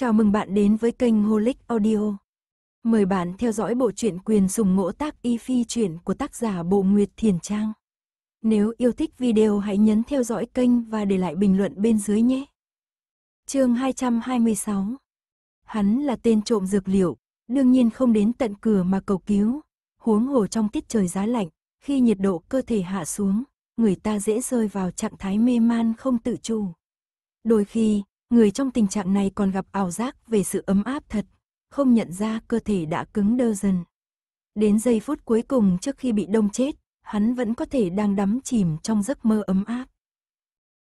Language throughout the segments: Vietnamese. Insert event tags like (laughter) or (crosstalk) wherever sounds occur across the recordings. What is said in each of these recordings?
Chào mừng bạn đến với kênh Holic Audio. Mời bạn theo dõi bộ truyện quyền sùng ngỗ tác y phi truyện của tác giả Bộ Nguyệt Thiền Trang. Nếu yêu thích video hãy nhấn theo dõi kênh và để lại bình luận bên dưới nhé. Chương 226. Hắn là tên trộm dược liệu, đương nhiên không đến tận cửa mà cầu cứu, huống hồ trong tiết trời giá lạnh, khi nhiệt độ cơ thể hạ xuống, người ta dễ rơi vào trạng thái mê man không tự chủ. Đôi khi, người trong tình trạng này còn gặp ảo giác về sự ấm áp thật, không nhận ra cơ thể đã cứng đơ dần. Đến giây phút cuối cùng trước khi bị đông chết, hắn vẫn có thể đang đắm chìm trong giấc mơ ấm áp.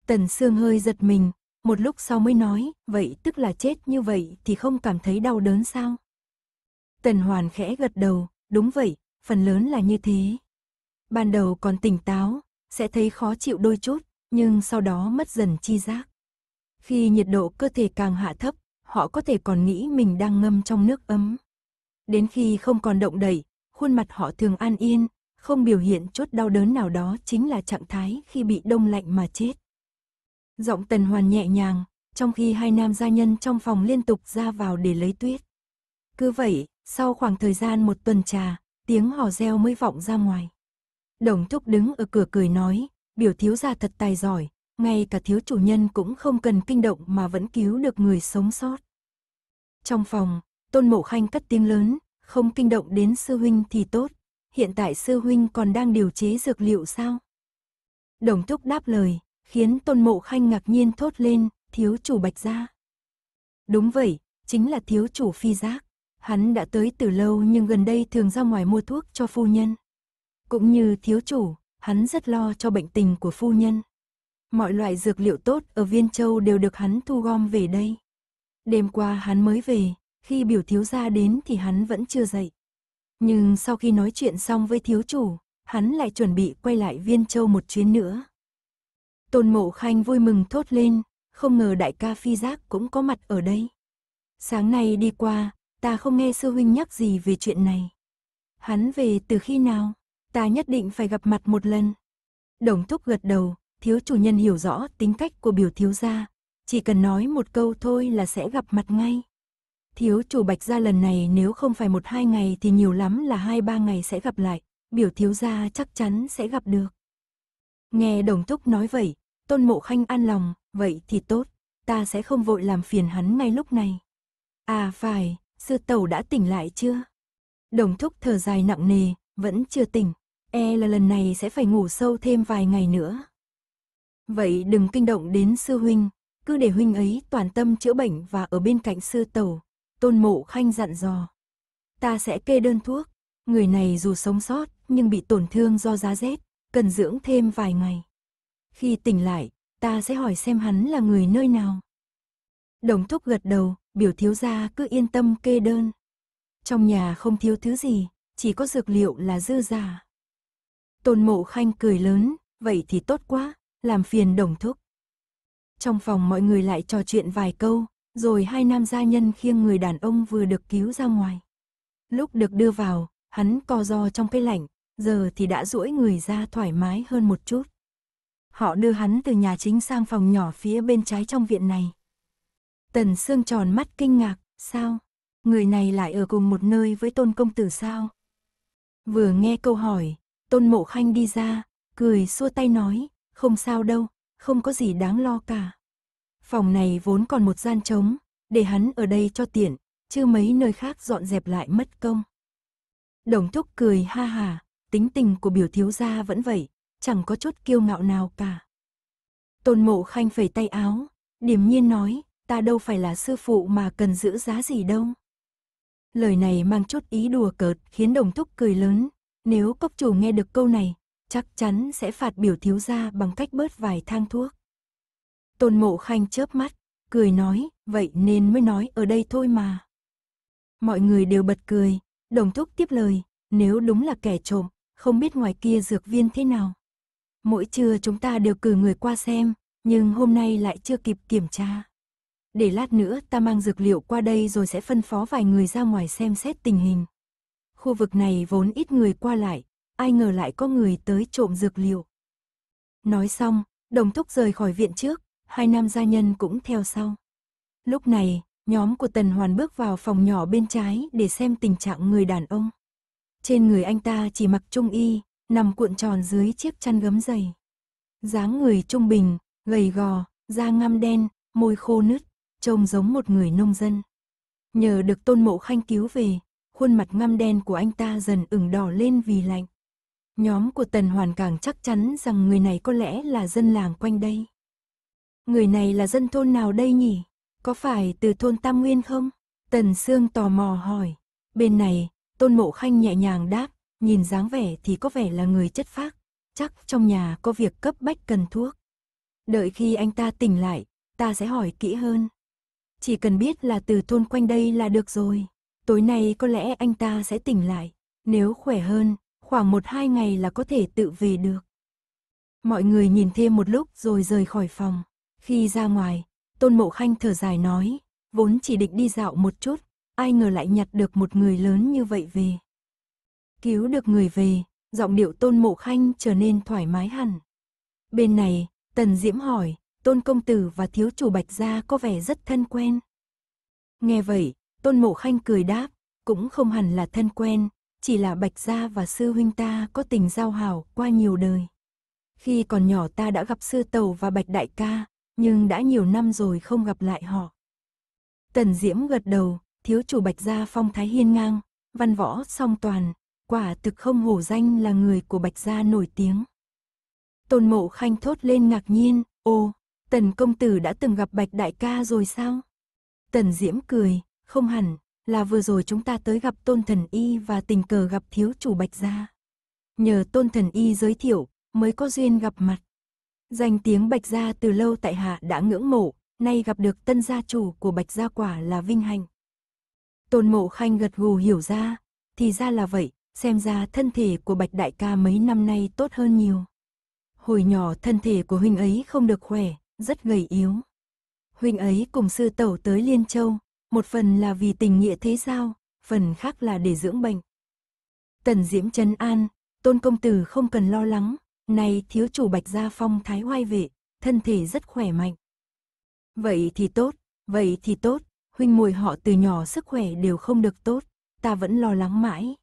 Tần Sương hơi giật mình, một lúc sau mới nói, vậy tức là chết như vậy thì không cảm thấy đau đớn sao? Tần Hoàn khẽ gật đầu, đúng vậy, phần lớn là như thế. Ban đầu còn tỉnh táo, sẽ thấy khó chịu đôi chút, nhưng sau đó mất dần chi giác. Khi nhiệt độ cơ thể càng hạ thấp, họ có thể còn nghĩ mình đang ngâm trong nước ấm. Đến khi không còn động đậy, khuôn mặt họ thường an yên, không biểu hiện chút đau đớn nào đó chính là trạng thái khi bị đông lạnh mà chết. Giọng tần hoàn nhẹ nhàng, trong khi hai nam gia nhân trong phòng liên tục ra vào để lấy tuyết. Cứ vậy, sau khoảng thời gian một tuần trà, tiếng hò reo mới vọng ra ngoài. Đồng thúc đứng ở cửa cười nói, biểu thiếu gia thật tài giỏi, ngay cả thiếu chủ nhân cũng không cần kinh động mà vẫn cứu được người sống sót. Trong phòng, Tôn Mộ Khanh cất tiếng lớn, không kinh động đến sư huynh thì tốt, hiện tại sư huynh còn đang điều chế dược liệu sao? Đồng Thúc đáp lời, khiến Tôn Mộ Khanh ngạc nhiên thốt lên, thiếu chủ Bạch Gia. Đúng vậy, chính là thiếu chủ Phi Giác. Hắn đã tới từ lâu nhưng gần đây thường ra ngoài mua thuốc cho phu nhân. Cũng như thiếu chủ, hắn rất lo cho bệnh tình của phu nhân mọi loại dược liệu tốt ở Viên Châu đều được hắn thu gom về đây. Đêm qua hắn mới về, khi biểu thiếu gia đến thì hắn vẫn chưa dậy. Nhưng sau khi nói chuyện xong với thiếu chủ, hắn lại chuẩn bị quay lại Viên Châu một chuyến nữa. Tôn Mộ Khanh vui mừng thốt lên, không ngờ đại ca Phi Giác cũng có mặt ở đây. Sáng nay đi qua, ta không nghe sư huynh nhắc gì về chuyện này. Hắn về từ khi nào, ta nhất định phải gặp mặt một lần. Đồng Thúc gật đầu, thiếu chủ nhân hiểu rõ tính cách của biểu thiếu gia, chỉ cần nói một câu thôi là sẽ gặp mặt ngay. Thiếu chủ bạch gia lần này nếu không phải một hai ngày thì nhiều lắm là hai ba ngày sẽ gặp lại, biểu thiếu gia chắc chắn sẽ gặp được. Nghe đồng thúc nói vậy, tôn mộ khanh an lòng, vậy thì tốt, ta sẽ không vội làm phiền hắn ngay lúc này. À phải, sư tẩu đã tỉnh lại chưa? Đồng thúc thở dài nặng nề, vẫn chưa tỉnh, e là lần này sẽ phải ngủ sâu thêm vài ngày nữa. Vậy đừng kinh động đến sư huynh, cứ để huynh ấy toàn tâm chữa bệnh và ở bên cạnh sư tẩu. Tôn mộ khanh dặn dò. Ta sẽ kê đơn thuốc. Người này dù sống sót nhưng bị tổn thương do giá rét, cần dưỡng thêm vài ngày. Khi tỉnh lại, ta sẽ hỏi xem hắn là người nơi nào. Đồng thúc gật đầu, biểu thiếu gia cứ yên tâm kê đơn. Trong nhà không thiếu thứ gì, chỉ có dược liệu là dư giả. Tôn mộ khanh cười lớn, vậy thì tốt quá, làm phiền đồng thúc. Trong phòng mọi người lại trò chuyện vài câu, rồi hai nam gia nhân khiêng người đàn ông vừa được cứu ra ngoài. Lúc được đưa vào, hắn co do trong cái lạnh, giờ thì đã duỗi người ra thoải mái hơn một chút. Họ đưa hắn từ nhà chính sang phòng nhỏ phía bên trái trong viện này. Tần Sương tròn mắt kinh ngạc, sao? Người này lại ở cùng một nơi với tôn công tử sao? Vừa nghe câu hỏi, tôn mộ khanh đi ra, cười xua tay nói, không sao đâu, không có gì đáng lo cả. Phòng này vốn còn một gian trống, để hắn ở đây cho tiện, chứ mấy nơi khác dọn dẹp lại mất công. Đồng thúc cười ha hà, tính tình của biểu thiếu gia vẫn vậy, chẳng có chút kiêu ngạo nào cả. Tôn mộ khanh phẩy tay áo, điềm nhiên nói, ta đâu phải là sư phụ mà cần giữ giá gì đâu. Lời này mang chút ý đùa cợt khiến đồng thúc cười lớn, nếu cốc chủ nghe được câu này, chắc chắn sẽ phạt biểu thiếu gia bằng cách bớt vài thang thuốc. Tôn mộ khanh chớp mắt, cười nói, vậy nên mới nói ở đây thôi mà. Mọi người đều bật cười, đồng thúc tiếp lời, nếu đúng là kẻ trộm, không biết ngoài kia dược viên thế nào. Mỗi trưa chúng ta đều cử người qua xem, nhưng hôm nay lại chưa kịp kiểm tra. Để lát nữa ta mang dược liệu qua đây rồi sẽ phân phó vài người ra ngoài xem xét tình hình. Khu vực này vốn ít người qua lại, ai ngờ lại có người tới trộm dược liệu. Nói xong, đồng thúc rời khỏi viện trước, hai nam gia nhân cũng theo sau. Lúc này, nhóm của Tần Hoàn bước vào phòng nhỏ bên trái để xem tình trạng người đàn ông. Trên người anh ta chỉ mặc trung y, nằm cuộn tròn dưới chiếc chăn gấm dày. dáng người trung bình, gầy gò, da ngăm đen, môi khô nứt, trông giống một người nông dân. Nhờ được tôn mộ khanh cứu về, khuôn mặt ngăm đen của anh ta dần ửng đỏ lên vì lạnh. Nhóm của Tần Hoàn càng chắc chắn rằng người này có lẽ là dân làng quanh đây. Người này là dân thôn nào đây nhỉ? Có phải từ thôn Tam Nguyên không? Tần Sương tò mò hỏi. Bên này, Tôn Mộ Khanh nhẹ nhàng đáp, nhìn dáng vẻ thì có vẻ là người chất phác. Chắc trong nhà có việc cấp bách cần thuốc. Đợi khi anh ta tỉnh lại, ta sẽ hỏi kỹ hơn. Chỉ cần biết là từ thôn quanh đây là được rồi. Tối nay có lẽ anh ta sẽ tỉnh lại. Nếu khỏe hơn, khoảng một hai ngày là có thể tự về được. Mọi người nhìn thêm một lúc rồi rời khỏi phòng. Khi ra ngoài, Tôn Mộ Khanh thở dài nói, vốn chỉ định đi dạo một chút, ai ngờ lại nhặt được một người lớn như vậy về. Cứu được người về, giọng điệu Tôn Mộ Khanh trở nên thoải mái hẳn. Bên này, Tần Diễm hỏi, Tôn Công Tử và Thiếu Chủ Bạch Gia có vẻ rất thân quen. Nghe vậy, Tôn Mộ Khanh cười đáp, cũng không hẳn là thân quen, chỉ là Bạch Gia và sư huynh ta có tình giao hảo qua nhiều đời. Khi còn nhỏ ta đã gặp sư tẩu và Bạch Đại Ca, nhưng đã nhiều năm rồi không gặp lại họ. Tần Diễm gật đầu, thiếu chủ Bạch Gia phong thái hiên ngang, văn võ song toàn, quả thực không hổ danh là người của Bạch Gia nổi tiếng. Tôn Mộ Khanh thốt lên ngạc nhiên, ô, Tần Công Tử đã từng gặp Bạch Đại Ca rồi sao? Tần Diễm cười, không hẳn, là vừa rồi chúng ta tới gặp tôn thần y và tình cờ gặp thiếu chủ bạch gia. Nhờ tôn thần y giới thiệu, mới có duyên gặp mặt. Danh tiếng bạch gia từ lâu tại hạ đã ngưỡng mộ, nay gặp được tân gia chủ của bạch gia quả là vinh hạnh. Tôn mộ khanh gật gù hiểu ra, thì ra là vậy, xem ra thân thể của bạch đại ca mấy năm nay tốt hơn nhiều. Hồi nhỏ thân thể của huynh ấy không được khỏe, rất gầy yếu. Huynh ấy cùng sư tẩu tới Liên Châu, một phần là vì tình nghĩa thế sao, phần khác là để dưỡng bệnh. Tần Diễm Trấn An, tôn công tử không cần lo lắng, nay thiếu chủ Bạch Gia Phong thái hoai vệ, thân thể rất khỏe mạnh. Vậy thì tốt, vậy thì tốt, huynh muội họ từ nhỏ sức khỏe đều không được tốt, ta vẫn lo lắng mãi.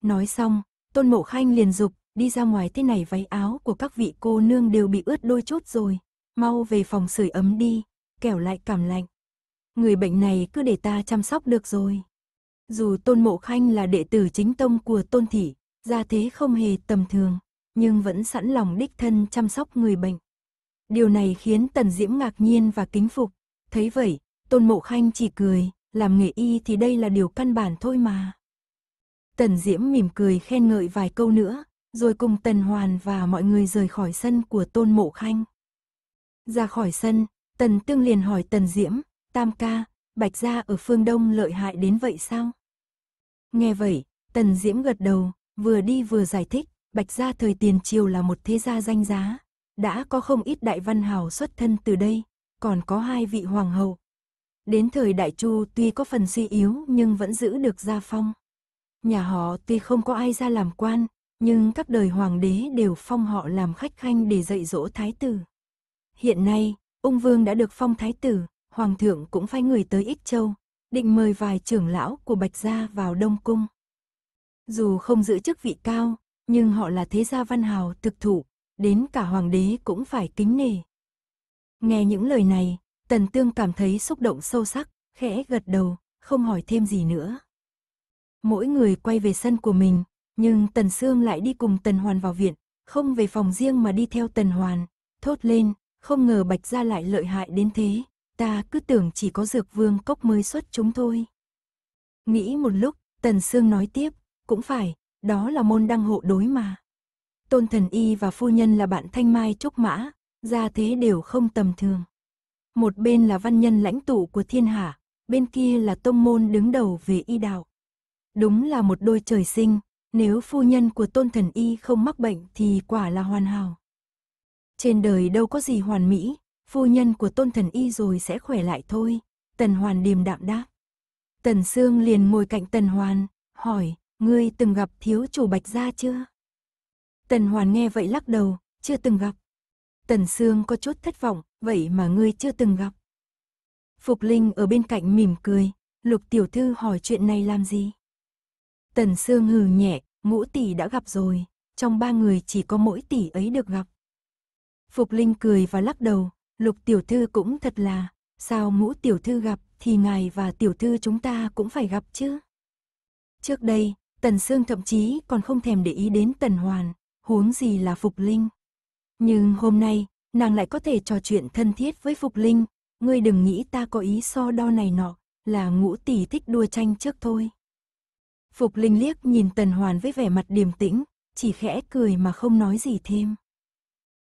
Nói xong, tôn mộ khanh liền dục, đi ra ngoài thế này váy áo của các vị cô nương đều bị ướt đôi chút rồi, mau về phòng sưởi ấm đi, kẻo lại cảm lạnh người bệnh này cứ để ta chăm sóc được rồi. Dù Tôn Mộ Khanh là đệ tử chính tông của Tôn Thị, gia thế không hề tầm thường, nhưng vẫn sẵn lòng đích thân chăm sóc người bệnh. Điều này khiến Tần Diễm ngạc nhiên và kính phục. Thấy vậy, Tôn Mộ Khanh chỉ cười, làm nghề y thì đây là điều căn bản thôi mà. Tần Diễm mỉm cười khen ngợi vài câu nữa, rồi cùng Tần Hoàn và mọi người rời khỏi sân của Tôn Mộ Khanh. Ra khỏi sân, Tần Tương liền hỏi Tần Diễm, Tam ca, Bạch Gia ở phương Đông lợi hại đến vậy sao? Nghe vậy, Tần Diễm gật đầu, vừa đi vừa giải thích, Bạch Gia thời tiền triều là một thế gia danh giá. Đã có không ít đại văn hào xuất thân từ đây, còn có hai vị hoàng hậu. Đến thời Đại Chu tuy có phần suy yếu nhưng vẫn giữ được gia phong. Nhà họ tuy không có ai ra làm quan, nhưng các đời hoàng đế đều phong họ làm khách khanh để dạy dỗ thái tử. Hiện nay, ung vương đã được phong thái tử, hoàng thượng cũng phái người tới Ích Châu, định mời vài trưởng lão của Bạch Gia vào Đông Cung. Dù không giữ chức vị cao, nhưng họ là thế gia văn hào thực thụ, đến cả hoàng đế cũng phải kính nể. Nghe những lời này, Tần Tương cảm thấy xúc động sâu sắc, khẽ gật đầu, không hỏi thêm gì nữa. Mỗi người quay về sân của mình, nhưng Tần Sương lại đi cùng Tần Hoàn vào viện, không về phòng riêng mà đi theo Tần Hoàn, thốt lên, không ngờ Bạch Gia lại lợi hại đến thế, ta cứ tưởng chỉ có dược vương cốc mới xuất chúng thôi. Nghĩ một lúc, Tần Sương nói tiếp, cũng phải, đó là môn đăng hộ đối mà. Tôn thần y và phu nhân là bạn thanh mai trúc mã, gia thế đều không tầm thường. Một bên là văn nhân lãnh tụ của thiên hạ, bên kia là tông môn đứng đầu về y đạo. Đúng là một đôi trời sinh, nếu phu nhân của tôn thần y không mắc bệnh thì quả là hoàn hảo. Trên đời đâu có gì hoàn mỹ, phu nhân của tôn thần y rồi sẽ khỏe lại thôi, tần hoàn điềm đạm đáp. Tần Sương liền ngồi cạnh tần hoàn, hỏi, ngươi từng gặp thiếu chủ bạch gia chưa? Tần hoàn nghe vậy lắc đầu, chưa từng gặp. Tần Sương có chút thất vọng, vậy mà ngươi chưa từng gặp. Phục Linh ở bên cạnh mỉm cười, lục tiểu thư hỏi chuyện này làm gì? Tần Sương hừ nhẹ, ngũ tỷ đã gặp rồi, trong ba người chỉ có mỗi tỷ ấy được gặp. Phục Linh cười và lắc đầu, Lục tiểu thư cũng thật là, sao ngũ tiểu thư gặp thì ngài và tiểu thư chúng ta cũng phải gặp chứ. Trước đây, Tần Sương thậm chí còn không thèm để ý đến Tần Hoàn, huống gì là Phục Linh. Nhưng hôm nay, nàng lại có thể trò chuyện thân thiết với Phục Linh, ngươi đừng nghĩ ta có ý so đo này nọ, là ngũ tỷ thích đua tranh trước thôi. Phục Linh liếc nhìn Tần Hoàn với vẻ mặt điềm tĩnh, chỉ khẽ cười mà không nói gì thêm.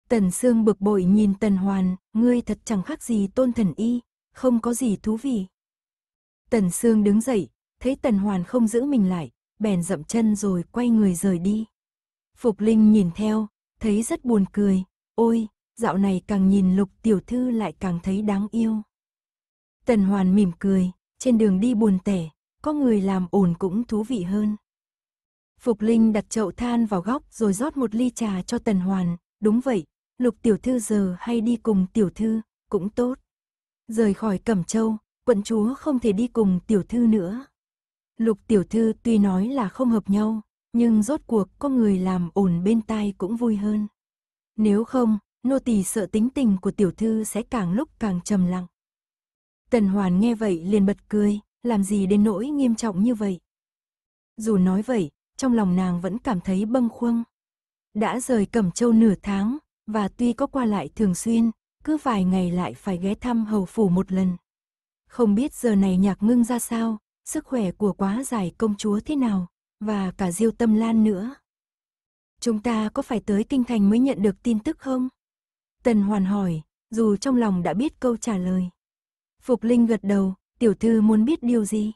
Tần Sương bực bội nhìn Tần Hoàn, ngươi thật chẳng khác gì tôn thần y, không có gì thú vị. Tần Sương đứng dậy, thấy Tần Hoàn không giữ mình lại, bèn dậm chân rồi quay người rời đi. Phục Linh nhìn theo, thấy rất buồn cười, ôi, dạo này càng nhìn lục tiểu thư lại càng thấy đáng yêu. Tần Hoàn mỉm cười, trên đường đi buồn tẻ, có người làm ồn cũng thú vị hơn. Phục Linh đặt chậu than vào góc rồi rót một ly trà cho Tần Hoàn, đúng vậy, lục tiểu thư giờ hay đi cùng tiểu thư, cũng tốt. Rời khỏi Cẩm Châu, quận chúa không thể đi cùng tiểu thư nữa. Lục tiểu thư tuy nói là không hợp nhau, nhưng rốt cuộc có người làm ổn bên tai cũng vui hơn. Nếu không, nô tỳ sợ tính tình của tiểu thư sẽ càng lúc càng trầm lặng. Tần Hoàn nghe vậy liền bật cười, làm gì đến nỗi nghiêm trọng như vậy. Dù nói vậy, trong lòng nàng vẫn cảm thấy bâng khuâng. Đã rời Cẩm Châu nửa tháng, và tuy có qua lại thường xuyên, cứ vài ngày lại phải ghé thăm hầu phủ một lần. Không biết giờ này nhạc ngưng ra sao, sức khỏe của quá giải công chúa thế nào, và cả diêu tâm lan nữa. Chúng ta có phải tới kinh thành mới nhận được tin tức không? Tần hoàn hỏi, dù trong lòng đã biết câu trả lời. Phục Linh gật đầu, tiểu thư muốn biết điều gì?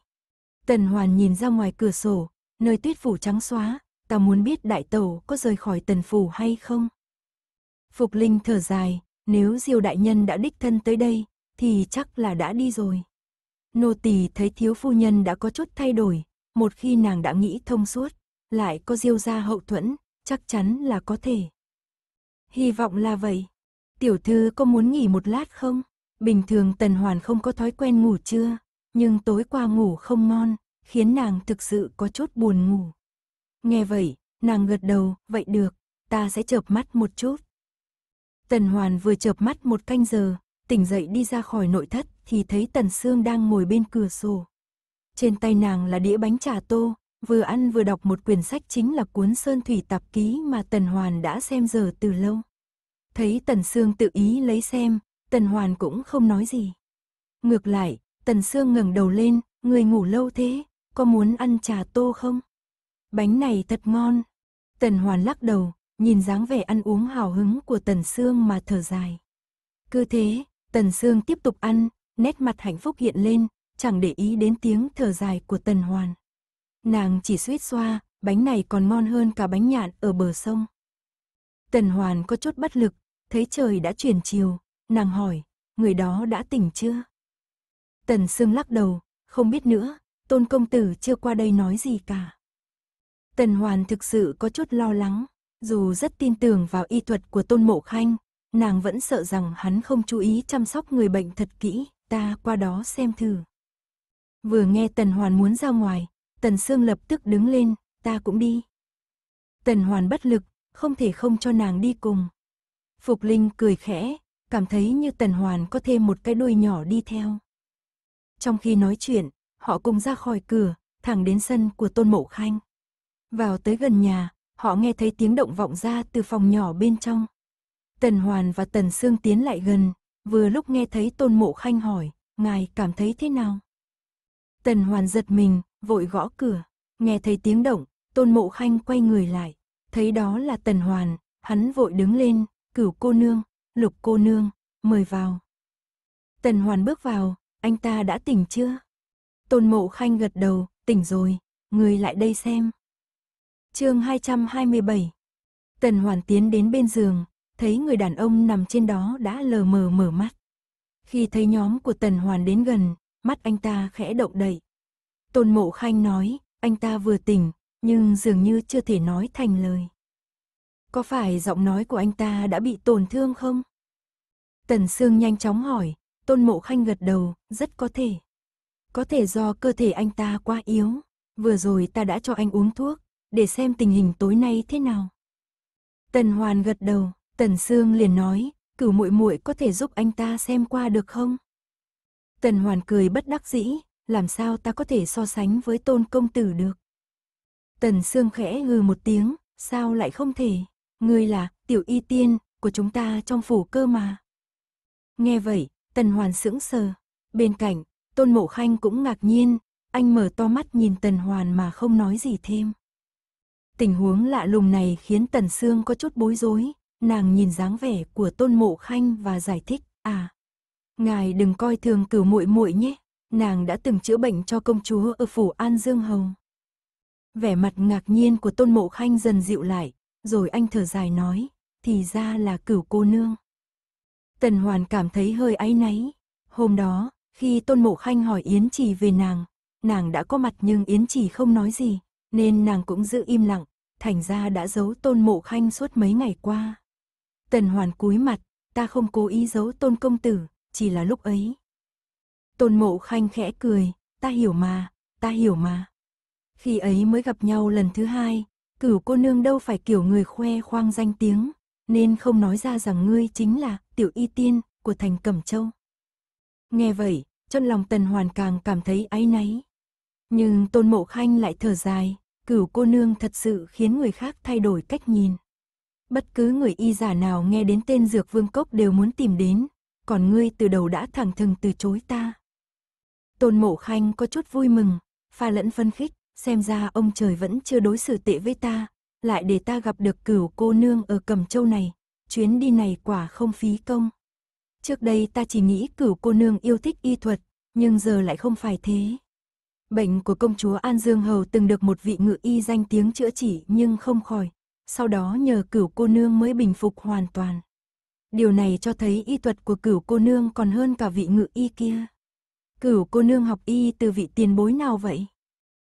Tần hoàn nhìn ra ngoài cửa sổ, nơi tuyết phủ trắng xóa, ta muốn biết đại tẩu có rời khỏi tần phủ hay không? Phục Linh thở dài, nếu Diêu đại nhân đã đích thân tới đây, thì chắc là đã đi rồi. Nô tỳ thấy thiếu phu nhân đã có chút thay đổi, một khi nàng đã nghĩ thông suốt, lại có Diêu gia hậu thuẫn, chắc chắn là có thể. Hy vọng là vậy. Tiểu thư có muốn nghỉ một lát không? Bình thường Tần Hoàn không có thói quen ngủ trưa, nhưng tối qua ngủ không ngon, khiến nàng thực sự có chút buồn ngủ. Nghe vậy, nàng gật đầu, vậy được, ta sẽ chợp mắt một chút. Tần Hoàn vừa chợp mắt một canh giờ, tỉnh dậy đi ra khỏi nội thất thì thấy Tần Sương đang ngồi bên cửa sổ. Trên tay nàng là đĩa bánh trà tô, vừa ăn vừa đọc một quyển sách chính là cuốn Sơn Thủy Tạp Ký mà Tần Hoàn đã xem giờ từ lâu. Thấy Tần Sương tự ý lấy xem, Tần Hoàn cũng không nói gì. Ngược lại, Tần Sương ngẩng đầu lên, người ngủ lâu thế, có muốn ăn trà tô không? Bánh này thật ngon. Tần Hoàn lắc đầu, nhìn dáng vẻ ăn uống hào hứng của Tần Sương mà thở dài. Cứ thế, Tần Sương tiếp tục ăn, nét mặt hạnh phúc hiện lên, chẳng để ý đến tiếng thở dài của Tần Hoàn. Nàng chỉ suýt xoa, bánh này còn ngon hơn cả bánh nhạn ở bờ sông. Tần Hoàn có chút bất lực, thấy trời đã chuyển chiều, nàng hỏi, người đó đã tỉnh chưa? Tần Sương lắc đầu, không biết nữa, tôn công tử chưa qua đây nói gì cả. Tần Hoàn thực sự có chút lo lắng, dù rất tin tưởng vào y thuật của Tôn Mộ Khanh, nàng vẫn sợ rằng hắn không chú ý chăm sóc người bệnh thật kỹ, ta qua đó xem thử. Vừa nghe Tần Hoàn muốn ra ngoài, Tần Sương lập tức đứng lên, ta cũng đi. Tần Hoàn bất lực, không thể không cho nàng đi cùng. Phục Linh cười khẽ, cảm thấy như Tần Hoàn có thêm một cái đuôi nhỏ đi theo. Trong khi nói chuyện, họ cùng ra khỏi cửa, thẳng đến sân của Tôn Mộ Khanh. Vào tới gần nhà, họ nghe thấy tiếng động vọng ra từ phòng nhỏ bên trong. Tần Hoàn và Tần Sương tiến lại gần, vừa lúc nghe thấy Tôn Mộ Khanh hỏi, ngài cảm thấy thế nào? Tần Hoàn giật mình, vội gõ cửa, nghe thấy tiếng động, Tôn Mộ Khanh quay người lại, thấy đó là Tần Hoàn, hắn vội đứng lên, cửu cô nương, lục cô nương, mời vào. Tần Hoàn bước vào, anh ta đã tỉnh chưa? Tôn Mộ Khanh gật đầu, tỉnh rồi, người lại đây xem chương 227 Tần Hoàn tiến đến bên giường, thấy người đàn ông nằm trên đó đã lờ mờ mở mắt. Khi thấy nhóm của Tần Hoàn đến gần, mắt anh ta khẽ động đậy. Tôn Mộ Khanh nói, anh ta vừa tỉnh, nhưng dường như chưa thể nói thành lời. Có phải giọng nói của anh ta đã bị tổn thương không? Tần Sương nhanh chóng hỏi, Tôn Mộ Khanh gật đầu, rất có thể. Có thể do cơ thể anh ta quá yếu, vừa rồi ta đã cho anh uống thuốc, để xem tình hình tối nay thế nào. Tần Hoàn gật đầu, Tần Sương liền nói, cửu muội muội có thể giúp anh ta xem qua được không? Tần Hoàn cười bất đắc dĩ, làm sao ta có thể so sánh với tôn công tử được? Tần Sương khẽ ngừ một tiếng, sao lại không thể? Ngươi là tiểu y tiên của chúng ta trong phủ cơ mà. Nghe vậy, Tần Hoàn sững sờ. Bên cạnh, Tôn Mộ Khanh cũng ngạc nhiên, anh mở to mắt nhìn Tần Hoàn mà không nói gì thêm. Tình huống lạ lùng này khiến Tần Sương có chút bối rối, nàng nhìn dáng vẻ của Tôn Mộ Khanh và giải thích, "À, ngài đừng coi thường Cửu muội muội nhé, nàng đã từng chữa bệnh cho công chúa ở phủ An Dương Hồng." Vẻ mặt ngạc nhiên của Tôn Mộ Khanh dần dịu lại, rồi anh thở dài nói, "Thì ra là Cửu cô nương." Tần Hoàn cảm thấy hơi áy náy, hôm đó, khi Tôn Mộ Khanh hỏi Yến Trì về nàng, nàng đã có mặt nhưng Yến Trì không nói gì, nên nàng cũng giữ im lặng, thành ra đã giấu tôn mộ khanh suốt mấy ngày qua. Tần hoàn cúi mặt, ta không cố ý giấu tôn công tử, chỉ là lúc ấy. Tôn mộ khanh khẽ cười, ta hiểu mà, ta hiểu mà. Khi ấy mới gặp nhau lần thứ hai, cửu cô nương đâu phải kiểu người khoe khoang danh tiếng, nên không nói ra rằng ngươi chính là tiểu y tiên của thành Cẩm Châu. Nghe vậy, trong lòng Tần Hoàn càng cảm thấy áy náy. Nhưng Tôn Mộ Khanh lại thở dài, Cửu cô nương thật sự khiến người khác thay đổi cách nhìn. Bất cứ người y giả nào nghe đến tên dược vương cốc đều muốn tìm đến, còn ngươi từ đầu đã thẳng thừng từ chối ta. Tôn mộ khanh có chút vui mừng, pha lẫn phân khích, xem ra ông trời vẫn chưa đối xử tệ với ta, lại để ta gặp được cửu cô nương ở cầm châu này, chuyến đi này quả không phí công. Trước đây ta chỉ nghĩ cửu cô nương yêu thích y thuật, nhưng giờ lại không phải thế. Bệnh của công chúa An Dương Hầu từng được một vị ngự y danh tiếng chữa trị nhưng không khỏi. Sau đó nhờ cửu cô nương mới bình phục hoàn toàn. Điều này cho thấy y thuật của cửu cô nương còn hơn cả vị ngự y kia. Cửu cô nương học y từ vị tiền bối nào vậy?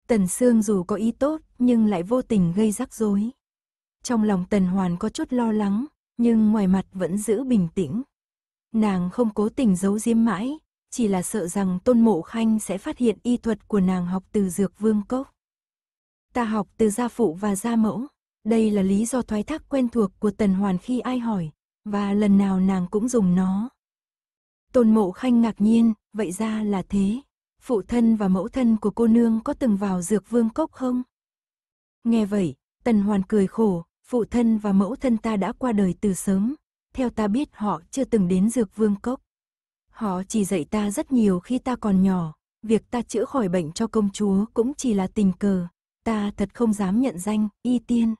Tần Sương dù có ý tốt nhưng lại vô tình gây rắc rối. Trong lòng Tần Hoàn có chút lo lắng, nhưng ngoài mặt vẫn giữ bình tĩnh. Nàng không cố tình giấu giếm mãi, chỉ là sợ rằng Tôn Mộ Khanh sẽ phát hiện y thuật của nàng học từ dược vương cốc. Ta học từ gia phụ và gia mẫu, đây là lý do thoái thác quen thuộc của Tần Hoàn khi ai hỏi, và lần nào nàng cũng dùng nó. Tôn Mộ Khanh ngạc nhiên, vậy ra là thế. Phụ thân và mẫu thân của cô nương có từng vào dược vương cốc không? Nghe vậy, Tần Hoàn cười khổ, phụ thân và mẫu thân ta đã qua đời từ sớm. Theo ta biết họ chưa từng đến dược vương cốc. Họ chỉ dạy ta rất nhiều khi ta còn nhỏ, việc ta chữa khỏi bệnh cho công chúa cũng chỉ là tình cờ, ta thật không dám nhận danh, y tiên.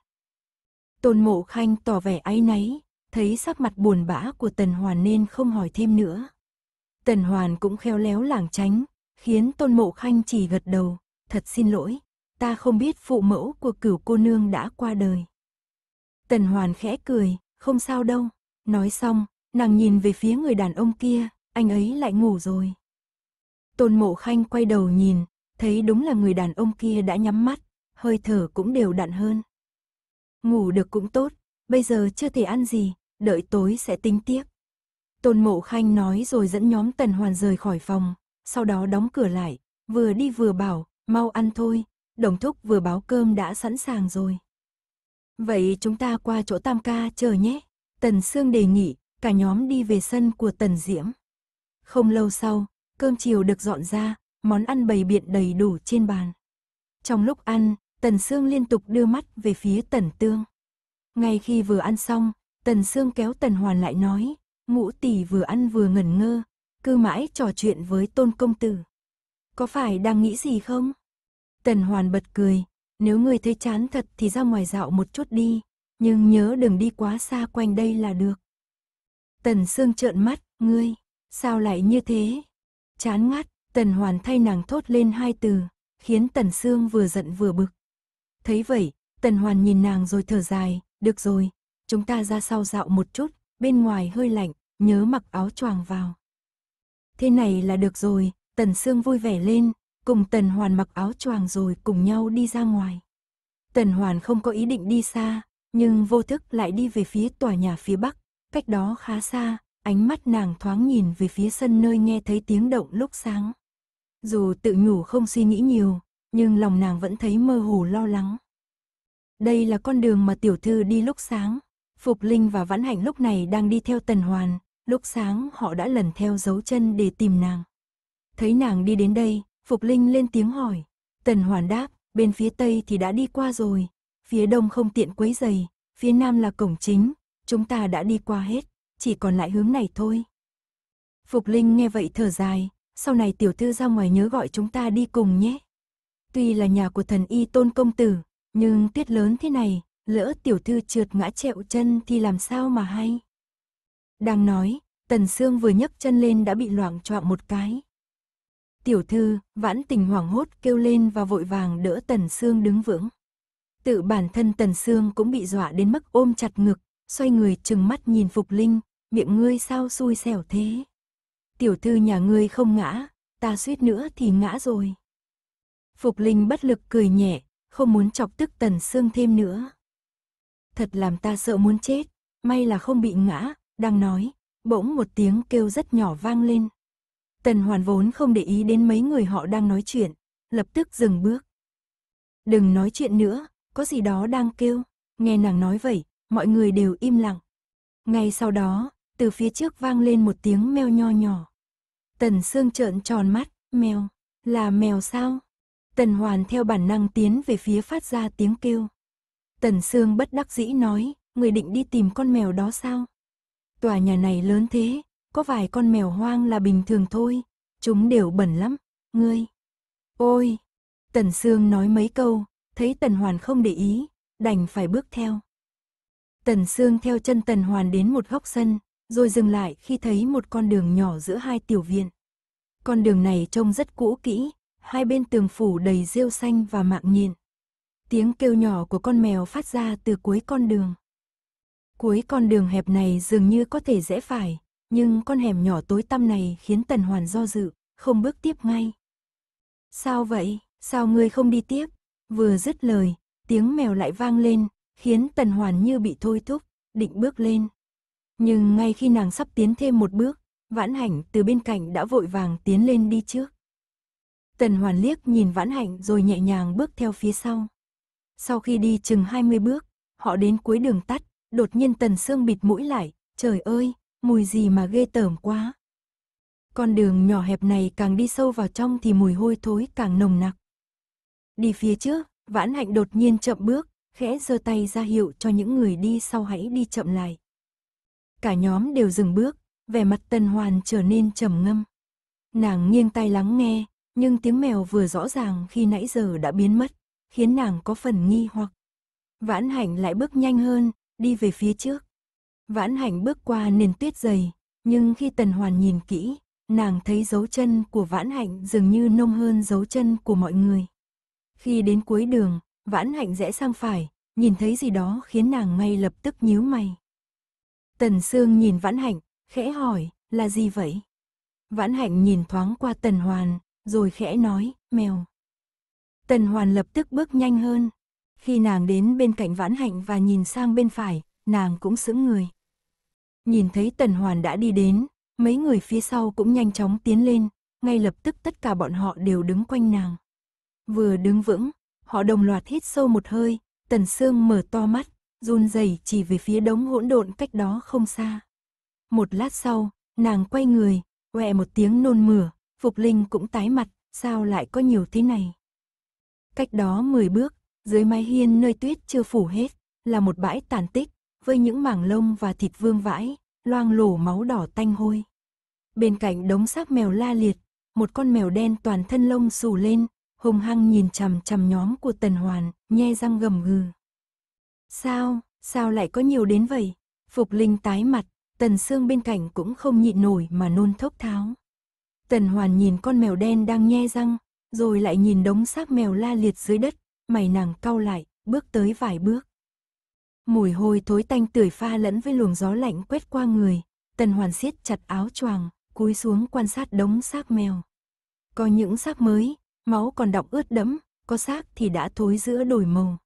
Tôn mộ khanh tỏ vẻ áy náy, thấy sắc mặt buồn bã của Tần Hoàn nên không hỏi thêm nữa. Tần Hoàn cũng khéo léo lảng tránh, khiến Tôn Mộ Khanh chỉ gật đầu, thật xin lỗi, ta không biết phụ mẫu của cửu cô nương đã qua đời. Tần Hoàn khẽ cười, không sao đâu, nói xong, nàng nhìn về phía người đàn ông kia, anh ấy lại ngủ rồi. Tôn mộ khanh quay đầu nhìn, thấy đúng là người đàn ông kia đã nhắm mắt, hơi thở cũng đều đặn hơn. Ngủ được cũng tốt, bây giờ chưa thể ăn gì, đợi tối sẽ tính tiếp. Tôn mộ khanh nói rồi dẫn nhóm tần hoàn rời khỏi phòng, sau đó đóng cửa lại, vừa đi vừa bảo, mau ăn thôi, đồng thúc vừa báo cơm đã sẵn sàng rồi. Vậy chúng ta qua chỗ tam ca chờ nhé, tần sương đề nghị, cả nhóm đi về sân của tần diễm. Không lâu sau, cơm chiều được dọn ra, món ăn bày biện đầy đủ trên bàn. Trong lúc ăn, Tần Sương liên tục đưa mắt về phía Tần Tương. Ngay khi vừa ăn xong, Tần Sương kéo Tần Hoàn lại nói, ngũ tỷ vừa ăn vừa ngẩn ngơ, cứ mãi trò chuyện với tôn công tử. Có phải đang nghĩ gì không? Tần Hoàn bật cười, nếu người thấy chán thật thì ra ngoài dạo một chút đi, nhưng nhớ đừng đi quá xa quanh đây là được. Tần Sương trợn mắt, ngươi. Sao lại như thế? Chán ngắt, Tần Hoàn thay nàng thốt lên hai từ, khiến Tần Sương vừa giận vừa bực. Thấy vậy, Tần Hoàn nhìn nàng rồi thở dài, được rồi, chúng ta ra sau dạo một chút, bên ngoài hơi lạnh, nhớ mặc áo choàng vào. Thế này là được rồi, Tần Sương vui vẻ lên, cùng Tần Hoàn mặc áo choàng rồi cùng nhau đi ra ngoài. Tần Hoàn không có ý định đi xa, nhưng vô thức lại đi về phía tòa nhà phía bắc, cách đó khá xa, ánh mắt nàng thoáng nhìn về phía sân nơi nghe thấy tiếng động lúc sáng. Dù tự nhủ không suy nghĩ nhiều, nhưng lòng nàng vẫn thấy mơ hồ lo lắng. Đây là con đường mà tiểu thư đi lúc sáng. Phục Linh và Vãn Hạnh lúc này đang đi theo Tần Hoàn, lúc sáng họ đã lần theo dấu chân để tìm nàng. Thấy nàng đi đến đây, Phục Linh lên tiếng hỏi. Tần Hoàn đáp, bên phía tây thì đã đi qua rồi, phía đông không tiện quấy giày, phía nam là cổng chính, chúng ta đã đi qua hết chỉ còn lại hướng này thôi. Phục Linh nghe vậy thở dài, sau này tiểu thư ra ngoài nhớ gọi chúng ta đi cùng nhé. Tuy là nhà của thần y tôn công tử, nhưng tuyết lớn thế này, lỡ tiểu thư trượt ngã trẹo chân thì làm sao mà hay. Đang nói, Tần xương vừa nhấc chân lên đã bị loảng choạng một cái. Tiểu thư, vãn tình hoảng hốt kêu lên và vội vàng đỡ Tần xương đứng vững. Tự bản thân Tần xương cũng bị dọa đến mức ôm chặt ngực, xoay người chừng mắt nhìn Phục Linh, miệng ngươi sao xui xẻo thế. Tiểu thư nhà ngươi không ngã, ta suýt nữa thì ngã rồi. Phục Linh bất lực cười nhẹ, không muốn chọc tức Tần xương thêm nữa. Thật làm ta sợ muốn chết, may là không bị ngã, đang nói, bỗng một tiếng kêu rất nhỏ vang lên. Tần Hoàn vốn không để ý đến mấy người họ đang nói chuyện, lập tức dừng bước. Đừng nói chuyện nữa, có gì đó đang kêu, nghe nàng nói vậy, mọi người đều im lặng. Ngay sau đó, từ phía trước vang lên một tiếng meo nho nhỏ. Tần Sương trợn tròn mắt, mèo, là mèo sao? Tần Hoàn theo bản năng tiến về phía phát ra tiếng kêu. Tần Sương bất đắc dĩ nói, người định đi tìm con mèo đó sao? Tòa nhà này lớn thế, có vài con mèo hoang là bình thường thôi, chúng đều bẩn lắm, ngươi. Ôi! Tần Sương nói mấy câu, thấy Tần Hoàn không để ý, đành phải bước theo. Tần Sương theo chân Tần Hoàn đến một góc sân, rồi dừng lại khi thấy một con đường nhỏ giữa hai tiểu viện. Con đường này trông rất cũ kỹ, hai bên tường phủ đầy rêu xanh và mạng nhện. Tiếng kêu nhỏ của con mèo phát ra từ cuối con đường. Cuối con đường hẹp này dường như có thể rẽ phải, nhưng con hẻm nhỏ tối tăm này khiến Tần Hoàn do dự, không bước tiếp ngay. Sao vậy? Sao ngươi không đi tiếp? Vừa dứt lời, tiếng mèo lại vang lên, khiến Tần Hoàn như bị thôi thúc, định bước lên. Nhưng ngay khi nàng sắp tiến thêm một bước, vãn hạnh từ bên cạnh đã vội vàng tiến lên đi trước. Tần hoàn liếc nhìn vãn hạnh rồi nhẹ nhàng bước theo phía sau. Sau khi đi chừng 20 bước, họ đến cuối đường tắt, đột nhiên tần sương bịt mũi lại, trời ơi, mùi gì mà ghê tởm quá. Con đường nhỏ hẹp này càng đi sâu vào trong thì mùi hôi thối càng nồng nặc. Đi phía trước, vãn hạnh đột nhiên chậm bước, khẽ giơ tay ra hiệu cho những người đi sau hãy đi chậm lại. Cả nhóm đều dừng bước, vẻ mặt Tần Hoàn trở nên trầm ngâm. Nàng nghiêng tai lắng nghe, nhưng tiếng mèo vừa rõ ràng khi nãy giờ đã biến mất, khiến nàng có phần nghi hoặc. Vãn hạnh lại bước nhanh hơn, đi về phía trước. Vãn hạnh bước qua nền tuyết dày, nhưng khi Tần Hoàn nhìn kỹ, nàng thấy dấu chân của vãn hạnh dường như nông hơn dấu chân của mọi người. Khi đến cuối đường, vãn hạnh rẽ sang phải, nhìn thấy gì đó khiến nàng ngay lập tức nhíu mày. Tần Sương nhìn Vãn Hạnh, khẽ hỏi, là gì vậy? Vãn Hạnh nhìn thoáng qua Tần Hoàn, rồi khẽ nói, mèo. Tần Hoàn lập tức bước nhanh hơn. Khi nàng đến bên cạnh Vãn Hạnh và nhìn sang bên phải, nàng cũng sững người. Nhìn thấy Tần Hoàn đã đi đến, mấy người phía sau cũng nhanh chóng tiến lên, ngay lập tức tất cả bọn họ đều đứng quanh nàng. Vừa đứng vững, họ đồng loạt hít sâu một hơi, Tần Sương mở to mắt, run rẩy chỉ về phía đống hỗn độn cách đó không xa. Một lát sau, nàng quay người, quẹ một tiếng nôn mửa, Phục Linh cũng tái mặt, sao lại có nhiều thế này. Cách đó 10 bước, dưới mái hiên nơi tuyết chưa phủ hết, là một bãi tàn tích, với những mảng lông và thịt vương vãi, loang lổ máu đỏ tanh hôi. Bên cạnh đống xác mèo la liệt, một con mèo đen toàn thân lông xù lên, hùng hăng nhìn chằm chằm nhóm của Tần Hoàn, nhe răng gầm gừ. Sao, sao lại có nhiều đến vậy? Phục Linh tái mặt, Tần Sương bên cạnh cũng không nhịn nổi mà nôn thốc tháo. Tần Hoàn nhìn con mèo đen đang nhe răng, rồi lại nhìn đống xác mèo la liệt dưới đất, mày nàng cau lại, bước tới vài bước. Mùi hôi thối tanh tưởi pha lẫn với luồng gió lạnh quét qua người, Tần Hoàn siết chặt áo choàng, cúi xuống quan sát đống xác mèo. Có những xác mới, máu còn đọng ướt đẫm, có xác thì đã thối giữa đồi màu.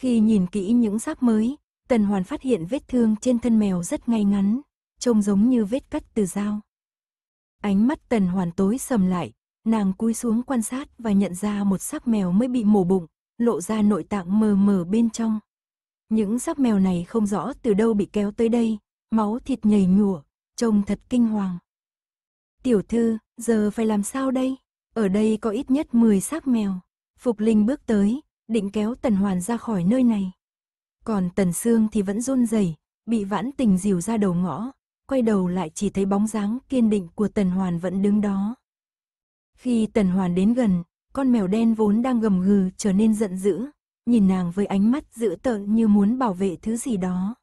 Khi nhìn kỹ những xác mới, Tần Hoàn phát hiện vết thương trên thân mèo rất ngay ngắn, trông giống như vết cắt từ dao. Ánh mắt Tần Hoàn tối sầm lại, nàng cúi xuống quan sát và nhận ra một xác mèo mới bị mổ bụng, lộ ra nội tạng mờ mờ bên trong. Những xác mèo này không rõ từ đâu bị kéo tới đây, máu thịt nhầy nhụa, trông thật kinh hoàng. Tiểu thư, giờ phải làm sao đây? Ở đây có ít nhất 10 xác mèo. Phục Linh bước tới, định kéo Tần Hoàn ra khỏi nơi này. Còn Tần Sương thì vẫn run rẩy, bị vãn tình dìu ra đầu ngõ, quay đầu lại chỉ thấy bóng dáng kiên định của Tần Hoàn vẫn đứng đó. Khi Tần Hoàn đến gần, con mèo đen vốn đang gầm gừ trở nên giận dữ, nhìn nàng với ánh mắt dữ tợn như muốn bảo vệ thứ gì đó.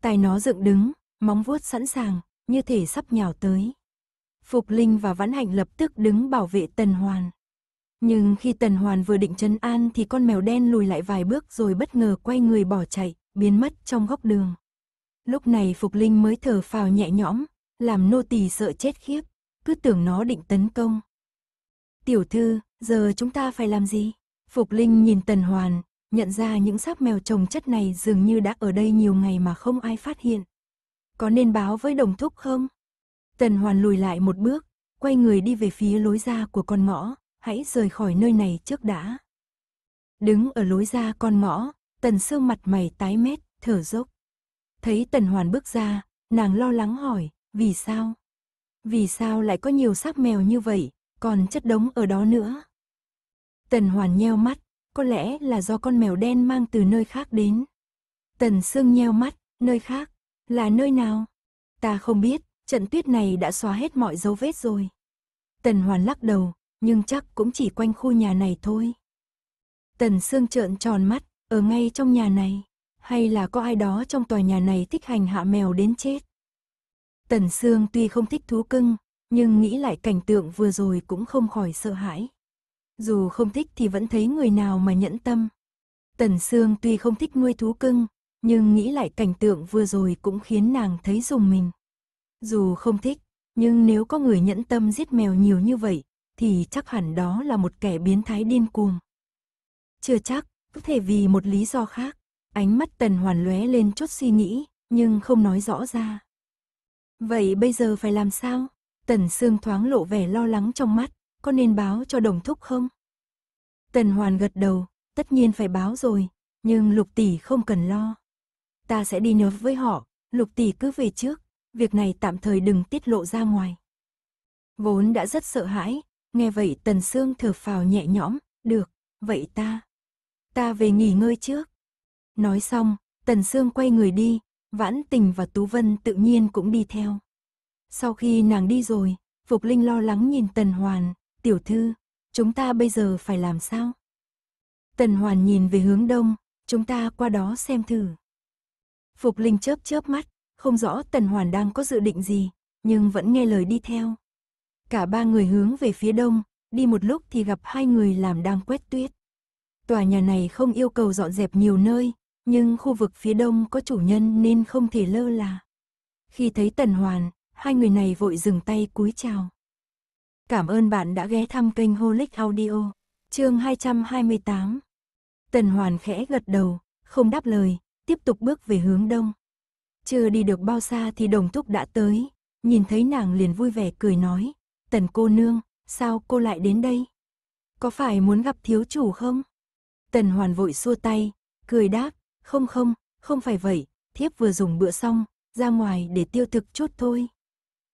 Tài nó dựng đứng, móng vuốt sẵn sàng, như thể sắp nhào tới. Phục Linh và Vãn Hạnh lập tức đứng bảo vệ Tần Hoàn. Nhưng khi Tần Hoàn vừa định chấn an thì con mèo đen lùi lại vài bước rồi bất ngờ quay người bỏ chạy, biến mất trong góc đường. Lúc này Phục Linh mới thở phào nhẹ nhõm, làm nô tỳ sợ chết khiếp, cứ tưởng nó định tấn công. Tiểu thư, giờ chúng ta phải làm gì? Phục Linh nhìn Tần Hoàn, nhận ra những xác mèo trồng chất này dường như đã ở đây nhiều ngày mà không ai phát hiện. Có nên báo với đồng thúc không? Tần Hoàn lùi lại một bước, quay người đi về phía lối ra của con ngõ, hãy rời khỏi nơi này trước đã. Đứng ở lối ra con mõ tần sương mặt mày tái mét, thở dốc. Thấy tần hoàn bước ra, nàng lo lắng hỏi, vì sao? Vì sao lại có nhiều xác mèo như vậy, còn chất đống ở đó nữa? Tần hoàn nheo mắt, có lẽ là do con mèo đen mang từ nơi khác đến. Tần sương nheo mắt, nơi khác, là nơi nào? Ta không biết, trận tuyết này đã xóa hết mọi dấu vết rồi. Tần hoàn lắc đầu, nhưng chắc cũng chỉ quanh khu nhà này thôi. Tần Sương trợn tròn mắt, ở ngay trong nhà này, hay là có ai đó trong tòa nhà này thích hành hạ mèo đến chết. Tần Sương tuy không thích thú cưng, nhưng nghĩ lại cảnh tượng vừa rồi cũng không khỏi sợ hãi. Dù không thích thì vẫn thấy người nào mà nhẫn tâm. Tần Sương tuy không thích nuôi thú cưng, nhưng nghĩ lại cảnh tượng vừa rồi cũng khiến nàng thấy dùng mình. Dù không thích, nhưng nếu có người nhẫn tâm giết mèo nhiều như vậy, thì chắc hẳn đó là một kẻ biến thái điên cuồng. Chưa chắc, có thể vì một lý do khác, ánh mắt Tần Hoàn lóe lên chút suy nghĩ, nhưng không nói rõ ra. Vậy bây giờ phải làm sao? Tần Sương thoáng lộ vẻ lo lắng trong mắt, có nên báo cho đồng thúc không? Tần Hoàn gật đầu, tất nhiên phải báo rồi, nhưng Lục Tỷ không cần lo. Ta sẽ đi nớp với họ, Lục Tỷ cứ về trước, việc này tạm thời đừng tiết lộ ra ngoài. Vốn đã rất sợ hãi, Nghe vậy Tần Sương thở phào nhẹ nhõm, được, vậy ta. Ta về nghỉ ngơi trước. Nói xong, Tần Sương quay người đi, Vãn Tình và Tú Vân tự nhiên cũng đi theo. Sau khi nàng đi rồi, Phục Linh lo lắng nhìn Tần Hoàn, tiểu thư, chúng ta bây giờ phải làm sao? Tần Hoàn nhìn về hướng đông, chúng ta qua đó xem thử. Phục Linh chớp chớp mắt, không rõ Tần Hoàn đang có dự định gì, nhưng vẫn nghe lời đi theo. Cả ba người hướng về phía đông, đi một lúc thì gặp hai người làm đang quét tuyết. Tòa nhà này không yêu cầu dọn dẹp nhiều nơi, nhưng khu vực phía đông có chủ nhân nên không thể lơ là. Khi thấy Tần Hoàn, hai người này vội dừng tay cúi chào. Cảm ơn bạn đã ghé thăm kênh Holic Audio, chương 228. Tần Hoàn khẽ gật đầu, không đáp lời, tiếp tục bước về hướng đông. Chưa đi được bao xa thì Đồng thúc đã tới, nhìn thấy nàng liền vui vẻ cười nói, Tần cô nương, sao cô lại đến đây? Có phải muốn gặp thiếu chủ không? Tần hoàn vội xua tay, cười đáp, không không, không phải vậy, thiếp vừa dùng bữa xong, ra ngoài để tiêu thực chút thôi.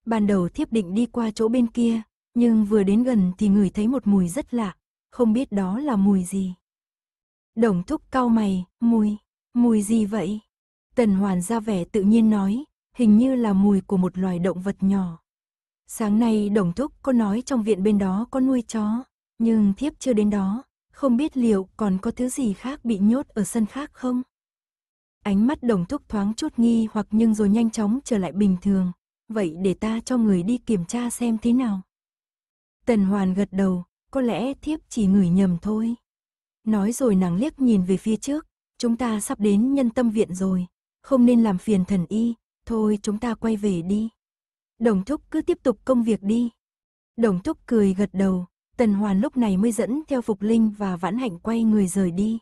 Ban đầu thiếp định đi qua chỗ bên kia, nhưng vừa đến gần thì ngửi thấy một mùi rất lạ, không biết đó là mùi gì. Đồng thúc cau mày, mùi, mùi gì vậy? Tần Hoàn ra vẻ tự nhiên nói, hình như là mùi của một loài động vật nhỏ. Sáng nay đồng thúc có nói trong viện bên đó có nuôi chó, nhưng thiếp chưa đến đó, không biết liệu còn có thứ gì khác bị nhốt ở sân khác không? Ánh mắt đồng thúc thoáng chút nghi hoặc nhưng rồi nhanh chóng trở lại bình thường, vậy để ta cho người đi kiểm tra xem thế nào. Tần Hoàn gật đầu, có lẽ thiếp chỉ ngửi nhầm thôi. Nói rồi nàng liếc nhìn về phía trước, chúng ta sắp đến nhân tâm viện rồi, không nên làm phiền thần y, thôi chúng ta quay về đi. Đồng thúc cứ tiếp tục công việc đi. Đồng thúc cười gật đầu, Tần Hoàn lúc này mới dẫn theo Phục Linh và Vãn Hạnh quay người rời đi.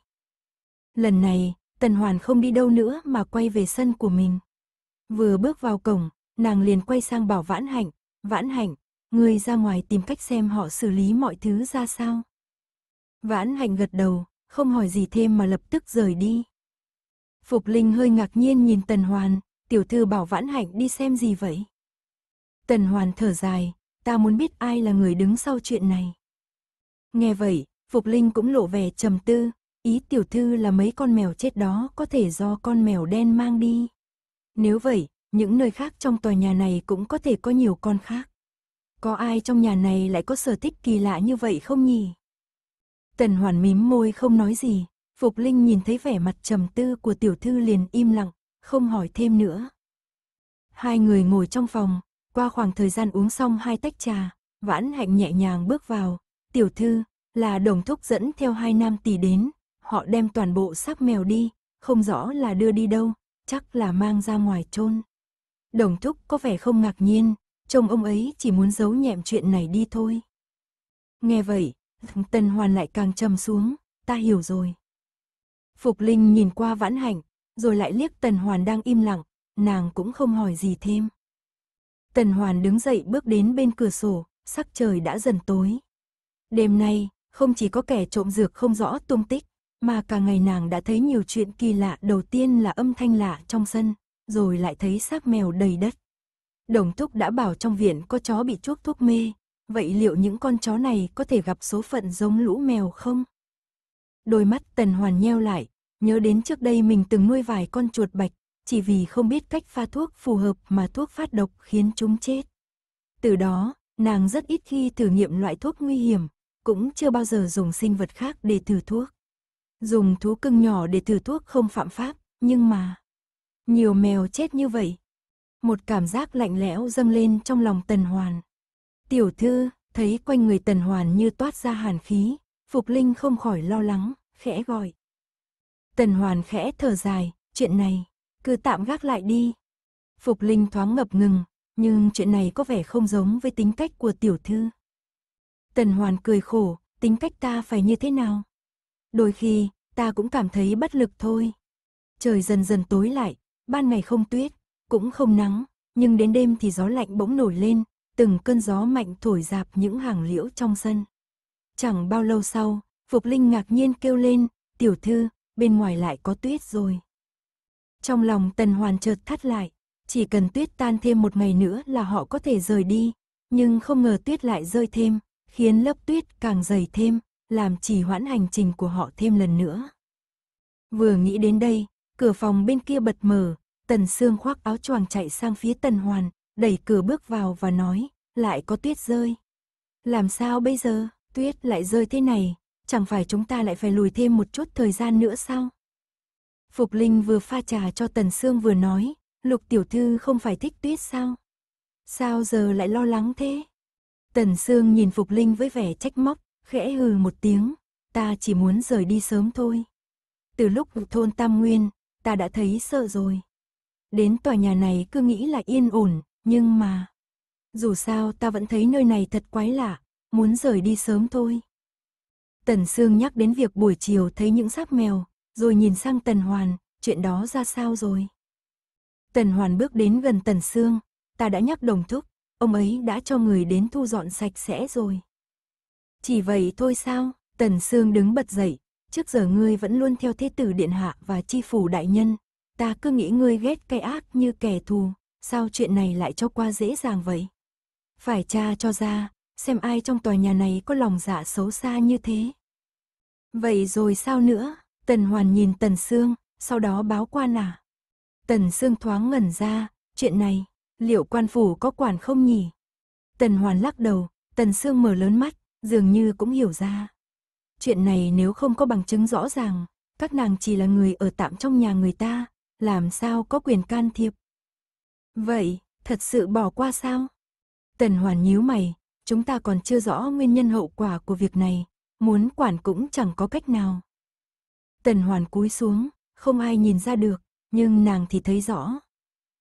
Lần này, Tần Hoàn không đi đâu nữa mà quay về sân của mình. Vừa bước vào cổng, nàng liền quay sang bảo Vãn Hạnh, Vãn Hạnh, người ra ngoài tìm cách xem họ xử lý mọi thứ ra sao. Vãn Hạnh gật đầu, không hỏi gì thêm mà lập tức rời đi. Phục Linh hơi ngạc nhiên nhìn Tần Hoàn, tiểu thư bảo Vãn Hạnh đi xem gì vậy? Tần Hoàn thở dài, ta muốn biết ai là người đứng sau chuyện này. Nghe vậy, Phục Linh cũng lộ vẻ trầm tư, ý tiểu thư là mấy con mèo chết đó có thể do con mèo đen mang đi. Nếu vậy, những nơi khác trong tòa nhà này cũng có thể có nhiều con khác. Có ai trong nhà này lại có sở thích kỳ lạ như vậy không nhỉ? Tần Hoàn mím môi không nói gì, Phục Linh nhìn thấy vẻ mặt trầm tư của tiểu thư liền im lặng, không hỏi thêm nữa. Hai người ngồi trong phòng, qua khoảng thời gian uống xong hai tách trà, vãn hạnh nhẹ nhàng bước vào, tiểu thư, là đồng thúc dẫn theo hai nam tỷ đến, họ đem toàn bộ xác mèo đi, không rõ là đưa đi đâu, chắc là mang ra ngoài chôn. Đồng thúc có vẻ không ngạc nhiên, trông ông ấy chỉ muốn giấu nhẹm chuyện này đi thôi. Nghe vậy, (laughs) Tần Hoàn lại càng trầm xuống, ta hiểu rồi. Phục Linh nhìn qua vãn hạnh, rồi lại liếc Tần Hoàn đang im lặng, nàng cũng không hỏi gì thêm. Tần Hoàn đứng dậy bước đến bên cửa sổ, sắc trời đã dần tối. Đêm nay, không chỉ có kẻ trộm dược không rõ tung tích, mà cả ngày nàng đã thấy nhiều chuyện kỳ lạ đầu tiên là âm thanh lạ trong sân, rồi lại thấy xác mèo đầy đất. Đồng Thúc đã bảo trong viện có chó bị chuốc thuốc mê, vậy liệu những con chó này có thể gặp số phận giống lũ mèo không? Đôi mắt Tần Hoàn nheo lại, nhớ đến trước đây mình từng nuôi vài con chuột bạch, chỉ vì không biết cách pha thuốc phù hợp mà thuốc phát độc khiến chúng chết. Từ đó, nàng rất ít khi thử nghiệm loại thuốc nguy hiểm, cũng chưa bao giờ dùng sinh vật khác để thử thuốc. Dùng thú cưng nhỏ để thử thuốc không phạm pháp, nhưng mà... Nhiều mèo chết như vậy. Một cảm giác lạnh lẽo dâng lên trong lòng Tần Hoàn. Tiểu thư, thấy quanh người Tần Hoàn như toát ra hàn khí, Phục Linh không khỏi lo lắng, khẽ gọi. Tần Hoàn khẽ thở dài, chuyện này cứ tạm gác lại đi. Phục Linh thoáng ngập ngừng, nhưng chuyện này có vẻ không giống với tính cách của tiểu thư. Tần Hoàn cười khổ, tính cách ta phải như thế nào? Đôi khi, ta cũng cảm thấy bất lực thôi. Trời dần dần tối lại, ban ngày không tuyết, cũng không nắng, nhưng đến đêm thì gió lạnh bỗng nổi lên, từng cơn gió mạnh thổi dạp những hàng liễu trong sân. Chẳng bao lâu sau, Phục Linh ngạc nhiên kêu lên, tiểu thư, bên ngoài lại có tuyết rồi. Trong lòng Tần Hoàn chợt thắt lại, chỉ cần tuyết tan thêm một ngày nữa là họ có thể rời đi, nhưng không ngờ tuyết lại rơi thêm, khiến lớp tuyết càng dày thêm, làm trì hoãn hành trình của họ thêm lần nữa. Vừa nghĩ đến đây, cửa phòng bên kia bật mở, Tần Sương khoác áo choàng chạy sang phía Tần Hoàn, đẩy cửa bước vào và nói, lại có tuyết rơi. Làm sao bây giờ, tuyết lại rơi thế này, chẳng phải chúng ta lại phải lùi thêm một chút thời gian nữa sao? Phục Linh vừa pha trà cho Tần Sương vừa nói, Lục Tiểu Thư không phải thích tuyết sao? Sao giờ lại lo lắng thế? Tần Sương nhìn Phục Linh với vẻ trách móc, khẽ hừ một tiếng, ta chỉ muốn rời đi sớm thôi. Từ lúc thôn Tam Nguyên, ta đã thấy sợ rồi. Đến tòa nhà này cứ nghĩ là yên ổn, nhưng mà... Dù sao ta vẫn thấy nơi này thật quái lạ, muốn rời đi sớm thôi. Tần Sương nhắc đến việc buổi chiều thấy những xác mèo, rồi nhìn sang Tần Hoàn, chuyện đó ra sao rồi? Tần Hoàn bước đến gần Tần Sương, ta đã nhắc đồng thúc, ông ấy đã cho người đến thu dọn sạch sẽ rồi. Chỉ vậy thôi sao? Tần Sương đứng bật dậy, trước giờ ngươi vẫn luôn theo thế tử điện hạ và chi phủ đại nhân, ta cứ nghĩ ngươi ghét cái ác như kẻ thù, sao chuyện này lại cho qua dễ dàng vậy? Phải tra cho ra, xem ai trong tòa nhà này có lòng dạ xấu xa như thế. Vậy rồi sao nữa? Tần Hoàn nhìn Tần Sương, sau đó báo quan à? Tần Sương thoáng ngẩn ra, chuyện này, liệu quan phủ có quản không nhỉ? Tần Hoàn lắc đầu, Tần Sương mở lớn mắt, dường như cũng hiểu ra. Chuyện này nếu không có bằng chứng rõ ràng, các nàng chỉ là người ở tạm trong nhà người ta, làm sao có quyền can thiệp. Vậy, thật sự bỏ qua sao? Tần Hoàn nhíu mày, chúng ta còn chưa rõ nguyên nhân hậu quả của việc này, muốn quản cũng chẳng có cách nào. Tần hoàn cúi xuống, không ai nhìn ra được, nhưng nàng thì thấy rõ.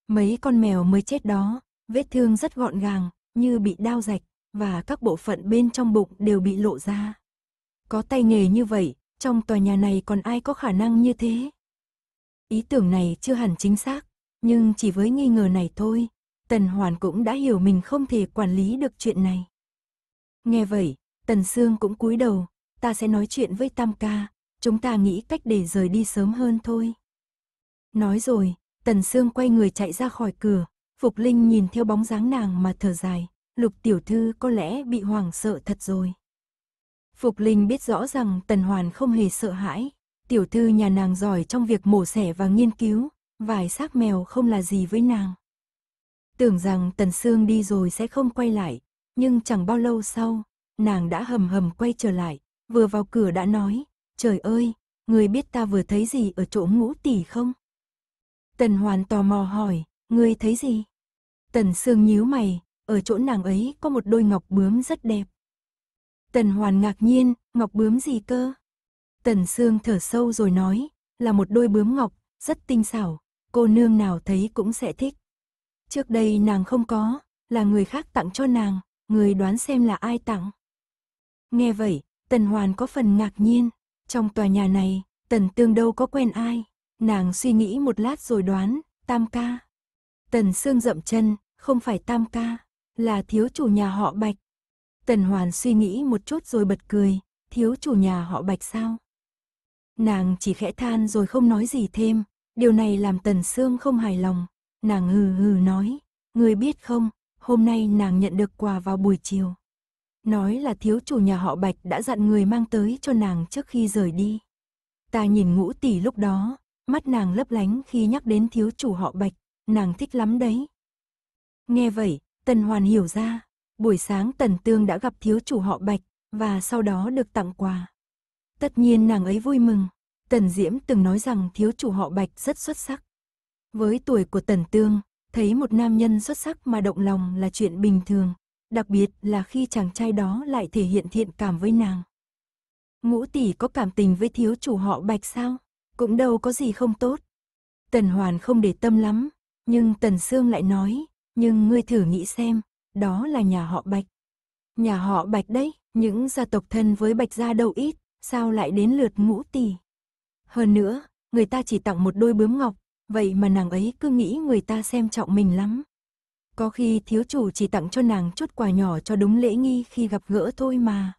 Mấy con mèo mới chết đó, vết thương rất gọn gàng, như bị đau rạch, và các bộ phận bên trong bụng đều bị lộ ra. Có tay nghề như vậy, trong tòa nhà này còn ai có khả năng như thế? Ý tưởng này chưa hẳn chính xác, nhưng chỉ với nghi ngờ này thôi, Tần Hoàn cũng đã hiểu mình không thể quản lý được chuyện này. Nghe vậy, Tần Sương cũng cúi đầu, ta sẽ nói chuyện với Tam Ca, chúng ta nghĩ cách để rời đi sớm hơn thôi. Nói rồi, Tần Sương quay người chạy ra khỏi cửa, Phục Linh nhìn theo bóng dáng nàng mà thở dài, Lục Tiểu Thư có lẽ bị hoảng sợ thật rồi. Phục Linh biết rõ rằng Tần Hoàn không hề sợ hãi, Tiểu Thư nhà nàng giỏi trong việc mổ xẻ và nghiên cứu, vài xác mèo không là gì với nàng. Tưởng rằng Tần Sương đi rồi sẽ không quay lại, nhưng chẳng bao lâu sau, nàng đã hầm hầm quay trở lại, vừa vào cửa đã nói, Trời ơi, người biết ta vừa thấy gì ở chỗ ngũ tỷ không? Tần Hoàn tò mò hỏi, người thấy gì? Tần Sương nhíu mày, ở chỗ nàng ấy có một đôi ngọc bướm rất đẹp. Tần Hoàn ngạc nhiên, ngọc bướm gì cơ? Tần Sương thở sâu rồi nói, là một đôi bướm ngọc, rất tinh xảo, cô nương nào thấy cũng sẽ thích. Trước đây nàng không có, là người khác tặng cho nàng, người đoán xem là ai tặng. Nghe vậy, Tần Hoàn có phần ngạc nhiên. Trong tòa nhà này, Tần Tương đâu có quen ai. Nàng suy nghĩ một lát rồi đoán, Tam ca. Tần Sương rậm chân, không phải Tam ca, là thiếu chủ nhà họ Bạch. Tần Hoàn suy nghĩ một chút rồi bật cười, thiếu chủ nhà họ Bạch sao? Nàng chỉ khẽ than rồi không nói gì thêm, điều này làm Tần Sương không hài lòng. Nàng hừ hừ nói, người biết không, hôm nay nàng nhận được quà vào buổi chiều nói là thiếu chủ nhà họ Bạch đã dặn người mang tới cho nàng trước khi rời đi. Ta nhìn ngũ tỷ lúc đó, mắt nàng lấp lánh khi nhắc đến thiếu chủ họ Bạch, nàng thích lắm đấy. Nghe vậy, Tần Hoàn hiểu ra, buổi sáng Tần Tương đã gặp thiếu chủ họ Bạch, và sau đó được tặng quà. Tất nhiên nàng ấy vui mừng, Tần Diễm từng nói rằng thiếu chủ họ Bạch rất xuất sắc. Với tuổi của Tần Tương, thấy một nam nhân xuất sắc mà động lòng là chuyện bình thường, đặc biệt là khi chàng trai đó lại thể hiện thiện cảm với nàng. Ngũ tỷ có cảm tình với thiếu chủ họ Bạch sao? Cũng đâu có gì không tốt. Tần Hoàn không để tâm lắm, nhưng Tần Sương lại nói, nhưng ngươi thử nghĩ xem, đó là nhà họ Bạch. Nhà họ Bạch đấy, những gia tộc thân với Bạch gia đâu ít, sao lại đến lượt ngũ tỷ. Hơn nữa, người ta chỉ tặng một đôi bướm ngọc, vậy mà nàng ấy cứ nghĩ người ta xem trọng mình lắm. Có khi thiếu chủ chỉ tặng cho nàng chút quà nhỏ cho đúng lễ nghi khi gặp gỡ thôi mà.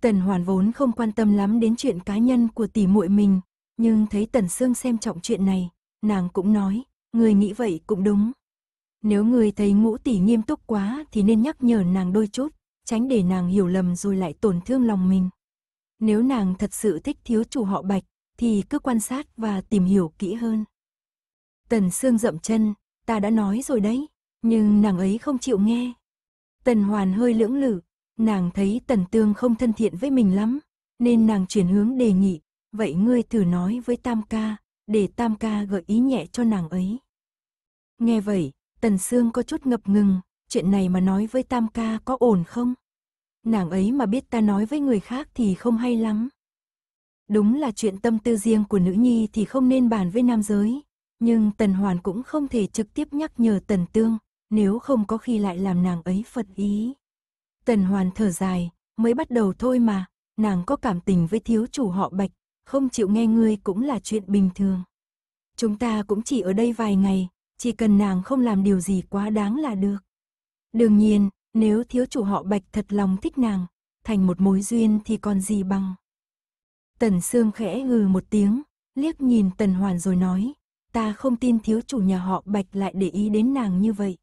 Tần Hoàn vốn không quan tâm lắm đến chuyện cá nhân của tỷ muội mình, nhưng thấy Tần Sương xem trọng chuyện này, nàng cũng nói, người nghĩ vậy cũng đúng. Nếu người thấy ngũ tỷ nghiêm túc quá thì nên nhắc nhở nàng đôi chút, tránh để nàng hiểu lầm rồi lại tổn thương lòng mình. Nếu nàng thật sự thích thiếu chủ họ Bạch, thì cứ quan sát và tìm hiểu kỹ hơn. Tần Sương rậm chân, ta đã nói rồi đấy, nhưng nàng ấy không chịu nghe. Tần Hoàn hơi lưỡng lự, nàng thấy Tần Tương không thân thiện với mình lắm, nên nàng chuyển hướng đề nghị, vậy ngươi thử nói với Tam Ca, để Tam Ca gợi ý nhẹ cho nàng ấy. Nghe vậy, Tần Sương có chút ngập ngừng, chuyện này mà nói với Tam Ca có ổn không? Nàng ấy mà biết ta nói với người khác thì không hay lắm. Đúng là chuyện tâm tư riêng của nữ nhi thì không nên bàn với nam giới, nhưng Tần Hoàn cũng không thể trực tiếp nhắc nhở Tần Tương, nếu không có khi lại làm nàng ấy phật ý. Tần Hoàn thở dài, mới bắt đầu thôi mà, nàng có cảm tình với thiếu chủ họ Bạch, không chịu nghe ngươi cũng là chuyện bình thường. Chúng ta cũng chỉ ở đây vài ngày, chỉ cần nàng không làm điều gì quá đáng là được. Đương nhiên, nếu thiếu chủ họ Bạch thật lòng thích nàng, thành một mối duyên thì còn gì bằng. Tần Sương khẽ hừ một tiếng, liếc nhìn Tần Hoàn rồi nói, ta không tin thiếu chủ nhà họ Bạch lại để ý đến nàng như vậy.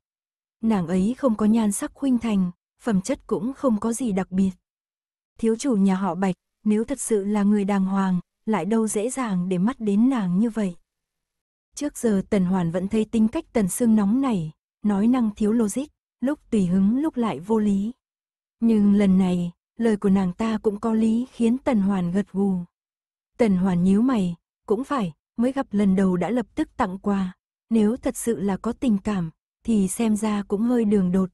Nàng ấy không có nhan sắc khuynh thành, phẩm chất cũng không có gì đặc biệt. Thiếu chủ nhà họ Bạch, nếu thật sự là người đàng hoàng, lại đâu dễ dàng để mắt đến nàng như vậy. Trước giờ Tần Hoàn vẫn thấy tính cách Tần Sương nóng này, nói năng thiếu logic, lúc tùy hứng lúc lại vô lý. Nhưng lần này, lời của nàng ta cũng có lý khiến Tần Hoàn gật gù. Tần Hoàn nhíu mày, cũng phải, mới gặp lần đầu đã lập tức tặng quà, nếu thật sự là có tình cảm, thì xem ra cũng hơi đường đột.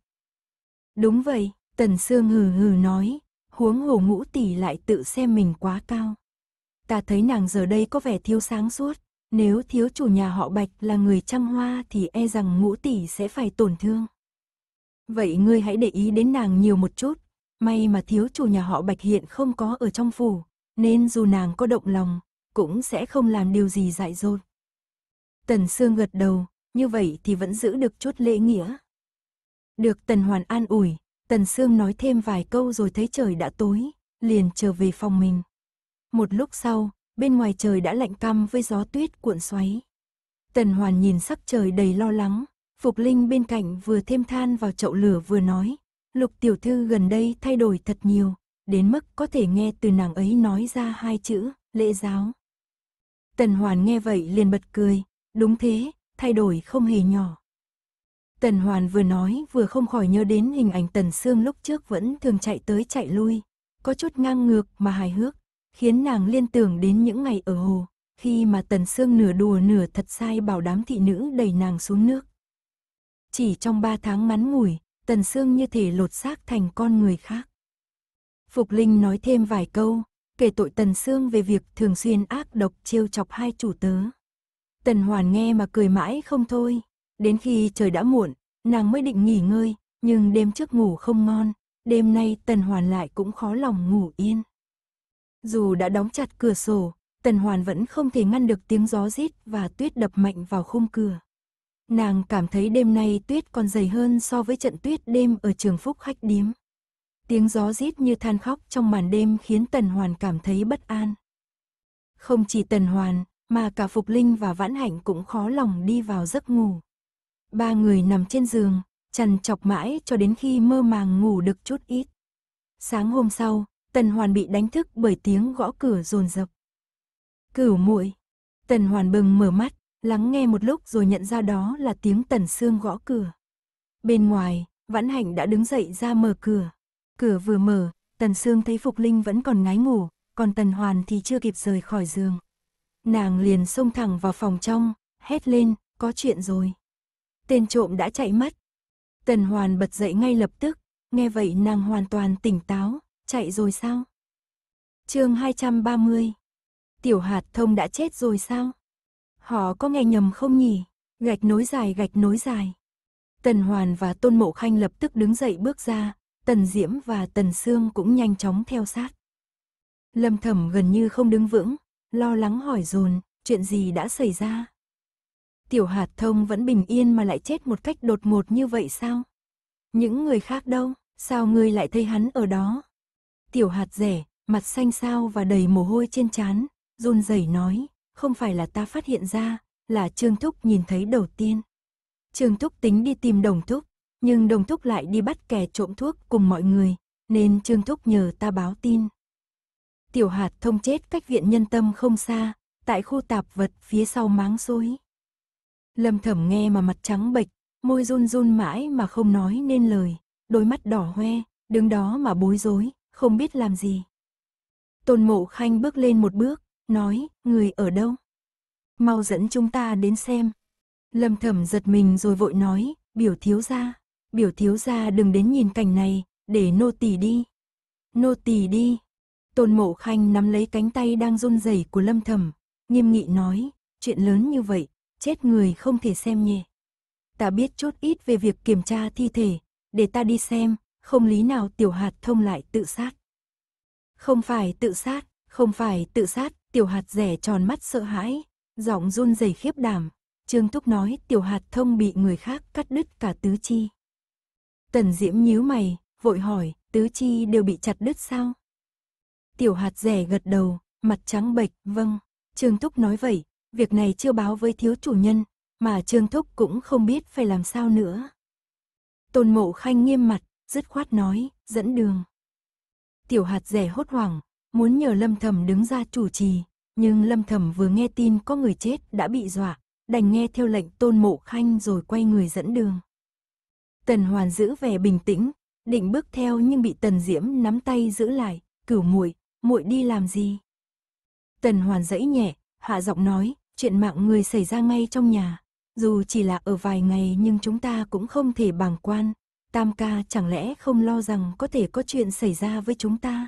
Đúng vậy, Tần Sương hừ hừ nói, huống hồ ngũ tỷ lại tự xem mình quá cao. Ta thấy nàng giờ đây có vẻ thiếu sáng suốt, nếu thiếu chủ nhà họ Bạch là người chăm hoa thì e rằng ngũ tỷ sẽ phải tổn thương. Vậy ngươi hãy để ý đến nàng nhiều một chút, may mà thiếu chủ nhà họ Bạch hiện không có ở trong phủ, nên dù nàng có động lòng, cũng sẽ không làm điều gì dại dột. Tần Sương gật đầu, như vậy thì vẫn giữ được chút lễ nghĩa. Được Tần Hoàn an ủi, Tần Sương nói thêm vài câu rồi thấy trời đã tối, liền trở về phòng mình. Một lúc sau, bên ngoài trời đã lạnh căm với gió tuyết cuộn xoáy. Tần Hoàn nhìn sắc trời đầy lo lắng, Phục Linh bên cạnh vừa thêm than vào chậu lửa vừa nói, Lục tiểu thư gần đây thay đổi thật nhiều, đến mức có thể nghe từ nàng ấy nói ra hai chữ, lễ giáo. Tần Hoàn nghe vậy liền bật cười, đúng thế, thay đổi không hề nhỏ. Tần Hoàn vừa nói vừa không khỏi nhớ đến hình ảnh Tần Sương lúc trước vẫn thường chạy tới chạy lui, có chút ngang ngược mà hài hước, khiến nàng liên tưởng đến những ngày ở hồ, khi mà Tần Sương nửa đùa nửa thật sai bảo đám thị nữ đẩy nàng xuống nước. Chỉ trong ba tháng ngắn ngủi, Tần Sương như thể lột xác thành con người khác. Phục Linh nói thêm vài câu, kể tội Tần Sương về việc thường xuyên ác độc trêu chọc hai chủ tớ. Tần Hoàn nghe mà cười mãi không thôi. Đến khi trời đã muộn, nàng mới định nghỉ ngơi, nhưng đêm trước ngủ không ngon, đêm nay Tần Hoàn lại cũng khó lòng ngủ yên. Dù đã đóng chặt cửa sổ, Tần Hoàn vẫn không thể ngăn được tiếng gió rít và tuyết đập mạnh vào khung cửa. Nàng cảm thấy đêm nay tuyết còn dày hơn so với trận tuyết đêm ở trường phúc khách điếm. Tiếng gió rít như than khóc trong màn đêm khiến Tần Hoàn cảm thấy bất an. Không chỉ Tần Hoàn, mà cả Phục Linh và Vãn Hạnh cũng khó lòng đi vào giấc ngủ. Ba người nằm trên giường, chằn chọc mãi cho đến khi mơ màng ngủ được chút ít. Sáng hôm sau, Tần Hoàn bị đánh thức bởi tiếng gõ cửa rồn rập. Cửu muội Tần Hoàn bừng mở mắt, lắng nghe một lúc rồi nhận ra đó là tiếng Tần Sương gõ cửa. Bên ngoài, Vãn Hạnh đã đứng dậy ra mở cửa. Cửa vừa mở, Tần Sương thấy Phục Linh vẫn còn ngái ngủ, còn Tần Hoàn thì chưa kịp rời khỏi giường, nàng liền xông thẳng vào phòng trong, hét lên, có chuyện rồi. Tên trộm đã chạy mất. Tần Hoàn bật dậy ngay lập tức, nghe vậy nàng hoàn toàn tỉnh táo, chạy rồi sao? chương 230 Tiểu hạt thông đã chết rồi sao? Họ có nghe nhầm không nhỉ? Gạch nối dài gạch nối dài. Tần Hoàn và Tôn Mộ Khanh lập tức đứng dậy bước ra, Tần Diễm và Tần Sương cũng nhanh chóng theo sát. Lâm Thẩm gần như không đứng vững, lo lắng hỏi dồn, chuyện gì đã xảy ra? Tiểu hạt thông vẫn bình yên mà lại chết một cách đột ngột như vậy sao? Những người khác đâu, sao ngươi lại thấy hắn ở đó? Tiểu hạt rẻ, mặt xanh xao và đầy mồ hôi trên trán, run rẩy nói, không phải là ta phát hiện ra, là Trương Thúc nhìn thấy đầu tiên. Trương Thúc tính đi tìm Đồng Thúc, nhưng Đồng Thúc lại đi bắt kẻ trộm thuốc cùng mọi người, nên Trương Thúc nhờ ta báo tin, tiểu hạt thông chết cách viện nhân tâm không xa, tại khu tạp vật phía sau máng suối. Lâm thẩm nghe mà mặt trắng bệch, môi run run mãi mà không nói nên lời, đôi mắt đỏ hoe, đứng đó mà bối rối, không biết làm gì. Tôn mộ khanh bước lên một bước, nói, người ở đâu? Mau dẫn chúng ta đến xem. Lâm thẩm giật mình rồi vội nói, biểu thiếu gia, biểu thiếu gia đừng đến nhìn cảnh này, để nô tỳ đi. Nô tỳ đi, Tôn Mộ Khanh nắm lấy cánh tay đang run rẩy của Lâm Thầm, nghiêm nghị nói, chuyện lớn như vậy, chết người không thể xem nhẹ. Ta biết chút ít về việc kiểm tra thi thể, để ta đi xem, không lý nào Tiểu Hạt thông lại tự sát. Không phải tự sát, không phải tự sát, Tiểu Hạt rẻ tròn mắt sợ hãi, giọng run rẩy khiếp đảm. Trương Thúc nói Tiểu Hạt thông bị người khác cắt đứt cả tứ chi. Tần Diễm nhíu mày, vội hỏi, tứ chi đều bị chặt đứt sao? Tiểu hạt rẻ gật đầu, mặt trắng bệch, vâng. Trương Thúc nói vậy, việc này chưa báo với thiếu chủ nhân, mà Trương Thúc cũng không biết phải làm sao nữa. Tôn Mộ Khanh nghiêm mặt, dứt khoát nói, dẫn đường. Tiểu hạt rẻ hốt hoảng, muốn nhờ Lâm Thầm đứng ra chủ trì, nhưng Lâm Thầm vừa nghe tin có người chết đã bị dọa, đành nghe theo lệnh Tôn Mộ Khanh rồi quay người dẫn đường. Tần Hoàn giữ vẻ bình tĩnh, định bước theo nhưng bị Tần Diễm nắm tay giữ lại, cửu muội muội đi làm gì? Tần Hoàn dẫy nhẹ, hạ giọng nói, chuyện mạng người xảy ra ngay trong nhà. Dù chỉ là ở vài ngày nhưng chúng ta cũng không thể bàng quan. Tam ca chẳng lẽ không lo rằng có thể có chuyện xảy ra với chúng ta?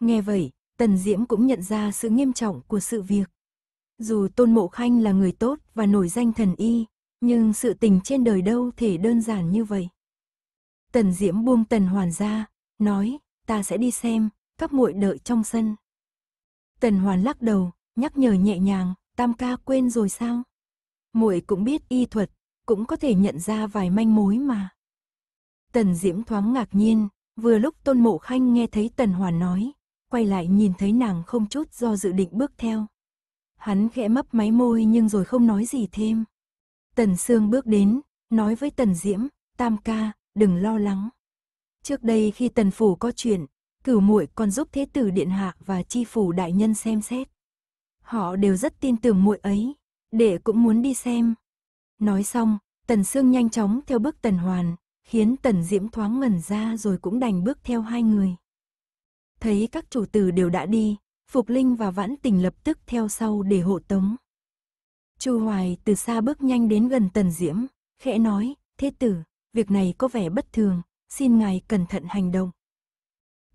Nghe vậy, Tần Diễm cũng nhận ra sự nghiêm trọng của sự việc. Dù Tôn Mộ Khanh là người tốt và nổi danh thần y, nhưng sự tình trên đời đâu thể đơn giản như vậy. Tần Diễm buông Tần Hoàn ra, nói, ta sẽ đi xem, các muội đợi trong sân. Tần Hoàn lắc đầu, nhắc nhở nhẹ nhàng, Tam ca quên rồi sao? Muội cũng biết y thuật, cũng có thể nhận ra vài manh mối mà. Tần Diễm thoáng ngạc nhiên, vừa lúc Tôn Mộ Khanh nghe thấy Tần Hoàn nói, quay lại nhìn thấy nàng không chút do dự định bước theo. Hắn khẽ mấp máy môi nhưng rồi không nói gì thêm. Tần Sương bước đến, nói với Tần Diễm, Tam ca, đừng lo lắng. Trước đây khi Tần Phủ có chuyện, cửu muội còn giúp thế tử điện hạ và chi phủ đại nhân xem xét. Họ đều rất tin tưởng muội ấy, để cũng muốn đi xem. Nói xong, Tần Sương nhanh chóng theo bước Tần Hoàn, khiến Tần Diễm thoáng ngẩn ra rồi cũng đành bước theo hai người. Thấy các chủ tử đều đã đi, Phục Linh và Vãn Tình lập tức theo sau để hộ tống. Chu Hoài từ xa bước nhanh đến gần Tần Diễm, khẽ nói, thế tử, việc này có vẻ bất thường, xin ngài cẩn thận hành động.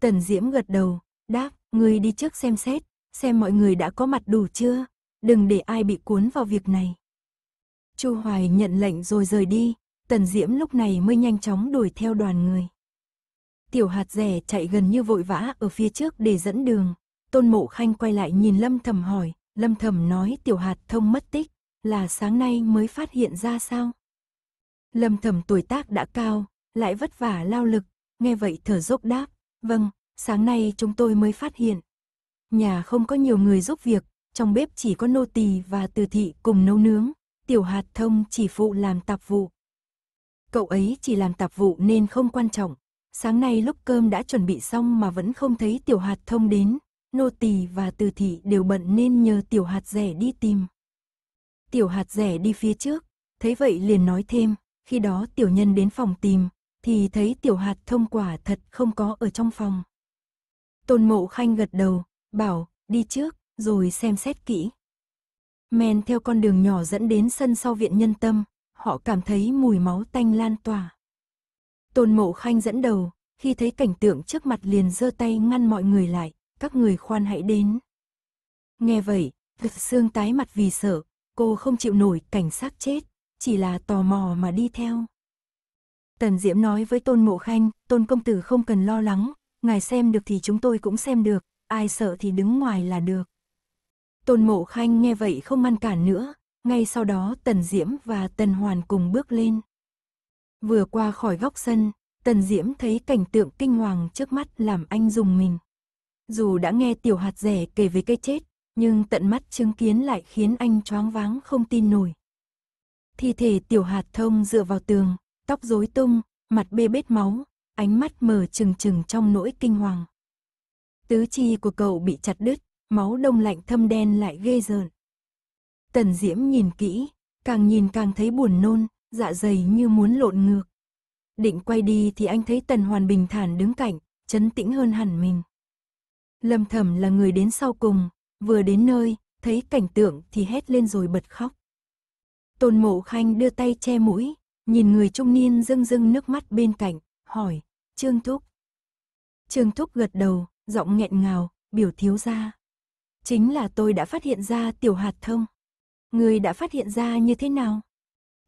Tần Diễm gật đầu, đáp, ngươi đi trước xem xét, xem mọi người đã có mặt đủ chưa, đừng để ai bị cuốn vào việc này. Chu Hoài nhận lệnh rồi rời đi, Tần Diễm lúc này mới nhanh chóng đuổi theo đoàn người. Tiểu hạt rẻ chạy gần như vội vã ở phía trước để dẫn đường. Tôn Mộ Khanh quay lại nhìn Lâm Thầm hỏi, Lâm Thầm nói tiểu hạt thông mất tích, là sáng nay mới phát hiện ra sao? Lâm Thầm tuổi tác đã cao, lại vất vả lao lực, nghe vậy thở dốc đáp, Vâng, sáng nay chúng tôi mới phát hiện. Nhà không có nhiều người giúp việc, trong bếp chỉ có nô tỳ và từ thị cùng nấu nướng, tiểu hạt thông chỉ phụ làm tạp vụ. Cậu ấy chỉ làm tạp vụ nên không quan trọng. Sáng nay lúc cơm đã chuẩn bị xong mà vẫn không thấy tiểu hạt thông đến, nô tỳ và từ thị đều bận nên nhờ tiểu hạt rẻ đi tìm. Tiểu hạt rẻ đi phía trước, thấy vậy liền nói thêm, khi đó tiểu nhân đến phòng tìm, thì thấy tiểu hạt thông quả thật không có ở trong phòng. Tôn mộ khanh gật đầu, bảo, đi trước, rồi xem xét kỹ. Men theo con đường nhỏ dẫn đến sân sau viện nhân tâm, họ cảm thấy mùi máu tanh lan tỏa. Tôn mộ khanh dẫn đầu, khi thấy cảnh tượng trước mặt liền giơ tay ngăn mọi người lại, các người khoan hãy đến. Nghe vậy, Thực xương tái mặt vì sợ, cô không chịu nổi cảnh sát chết, chỉ là tò mò mà đi theo. Tần Diễm nói với Tôn Mộ Khanh, Tôn Công Tử không cần lo lắng, ngài xem được thì chúng tôi cũng xem được, ai sợ thì đứng ngoài là được. Tôn Mộ Khanh nghe vậy không ngăn cản nữa, ngay sau đó Tần Diễm và Tần Hoàn cùng bước lên. Vừa qua khỏi góc sân, Tần Diễm thấy cảnh tượng kinh hoàng trước mắt làm anh dùng mình. Dù đã nghe tiểu hạt rẻ kể về cái chết, nhưng tận mắt chứng kiến lại khiến anh choáng váng không tin nổi. Thi thể tiểu hạt thông dựa vào tường, tóc rối tung, mặt bê bết máu, ánh mắt mở trừng trừng trong nỗi kinh hoàng. Tứ chi của cậu bị chặt đứt, máu đông lạnh thâm đen lại ghê rợn. Tần Diễm nhìn kỹ, càng nhìn càng thấy buồn nôn, dạ dày như muốn lộn ngược. Định quay đi thì anh thấy Tần Hoàn bình thản đứng cạnh, chấn tĩnh hơn hẳn mình. Lâm Thẩm là người đến sau cùng, vừa đến nơi, thấy cảnh tượng thì hét lên rồi bật khóc. Tôn Mộ Khanh đưa tay che mũi, Nhìn người trung niên rưng rưng nước mắt bên cạnh, hỏi, Trương Thúc. Trương Thúc gật đầu, giọng nghẹn ngào, biểu thiếu ra. Chính là tôi đã phát hiện ra tiểu hạt thông. Người đã phát hiện ra như thế nào?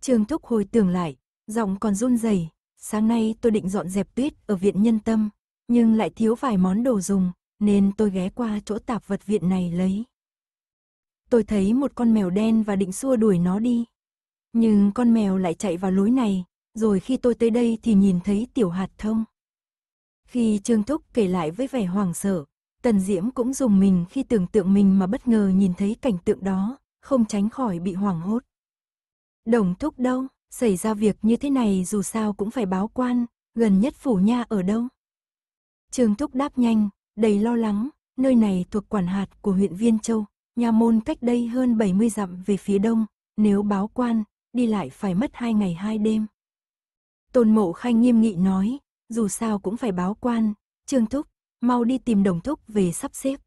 Trương Thúc hồi tưởng lại, giọng còn run rẩy. Sáng nay tôi định dọn dẹp tuyết ở viện nhân tâm, nhưng lại thiếu vài món đồ dùng, nên tôi ghé qua chỗ tạp vật viện này lấy. Tôi thấy một con mèo đen và định xua đuổi nó đi. Nhưng con mèo lại chạy vào lối này, rồi khi tôi tới đây thì nhìn thấy tiểu hạt thông. Khi Trương Thúc kể lại với vẻ hoảng sợ, Tần Diễm cũng dùng mình khi tưởng tượng mình mà bất ngờ nhìn thấy cảnh tượng đó, không tránh khỏi bị hoảng hốt. Đồng Thúc đâu, xảy ra việc như thế này dù sao cũng phải báo quan, gần nhất phủ nha ở đâu. Trương Thúc đáp nhanh, đầy lo lắng, nơi này thuộc quản hạt của huyện Viên Châu, nhà môn cách đây hơn 70 dặm về phía đông, nếu báo quan, đi lại phải mất hai ngày hai đêm. Tôn Mộ Khanh nghiêm nghị nói, dù sao cũng phải báo quan, Trương Thúc, mau đi tìm Đồng Thúc về sắp xếp.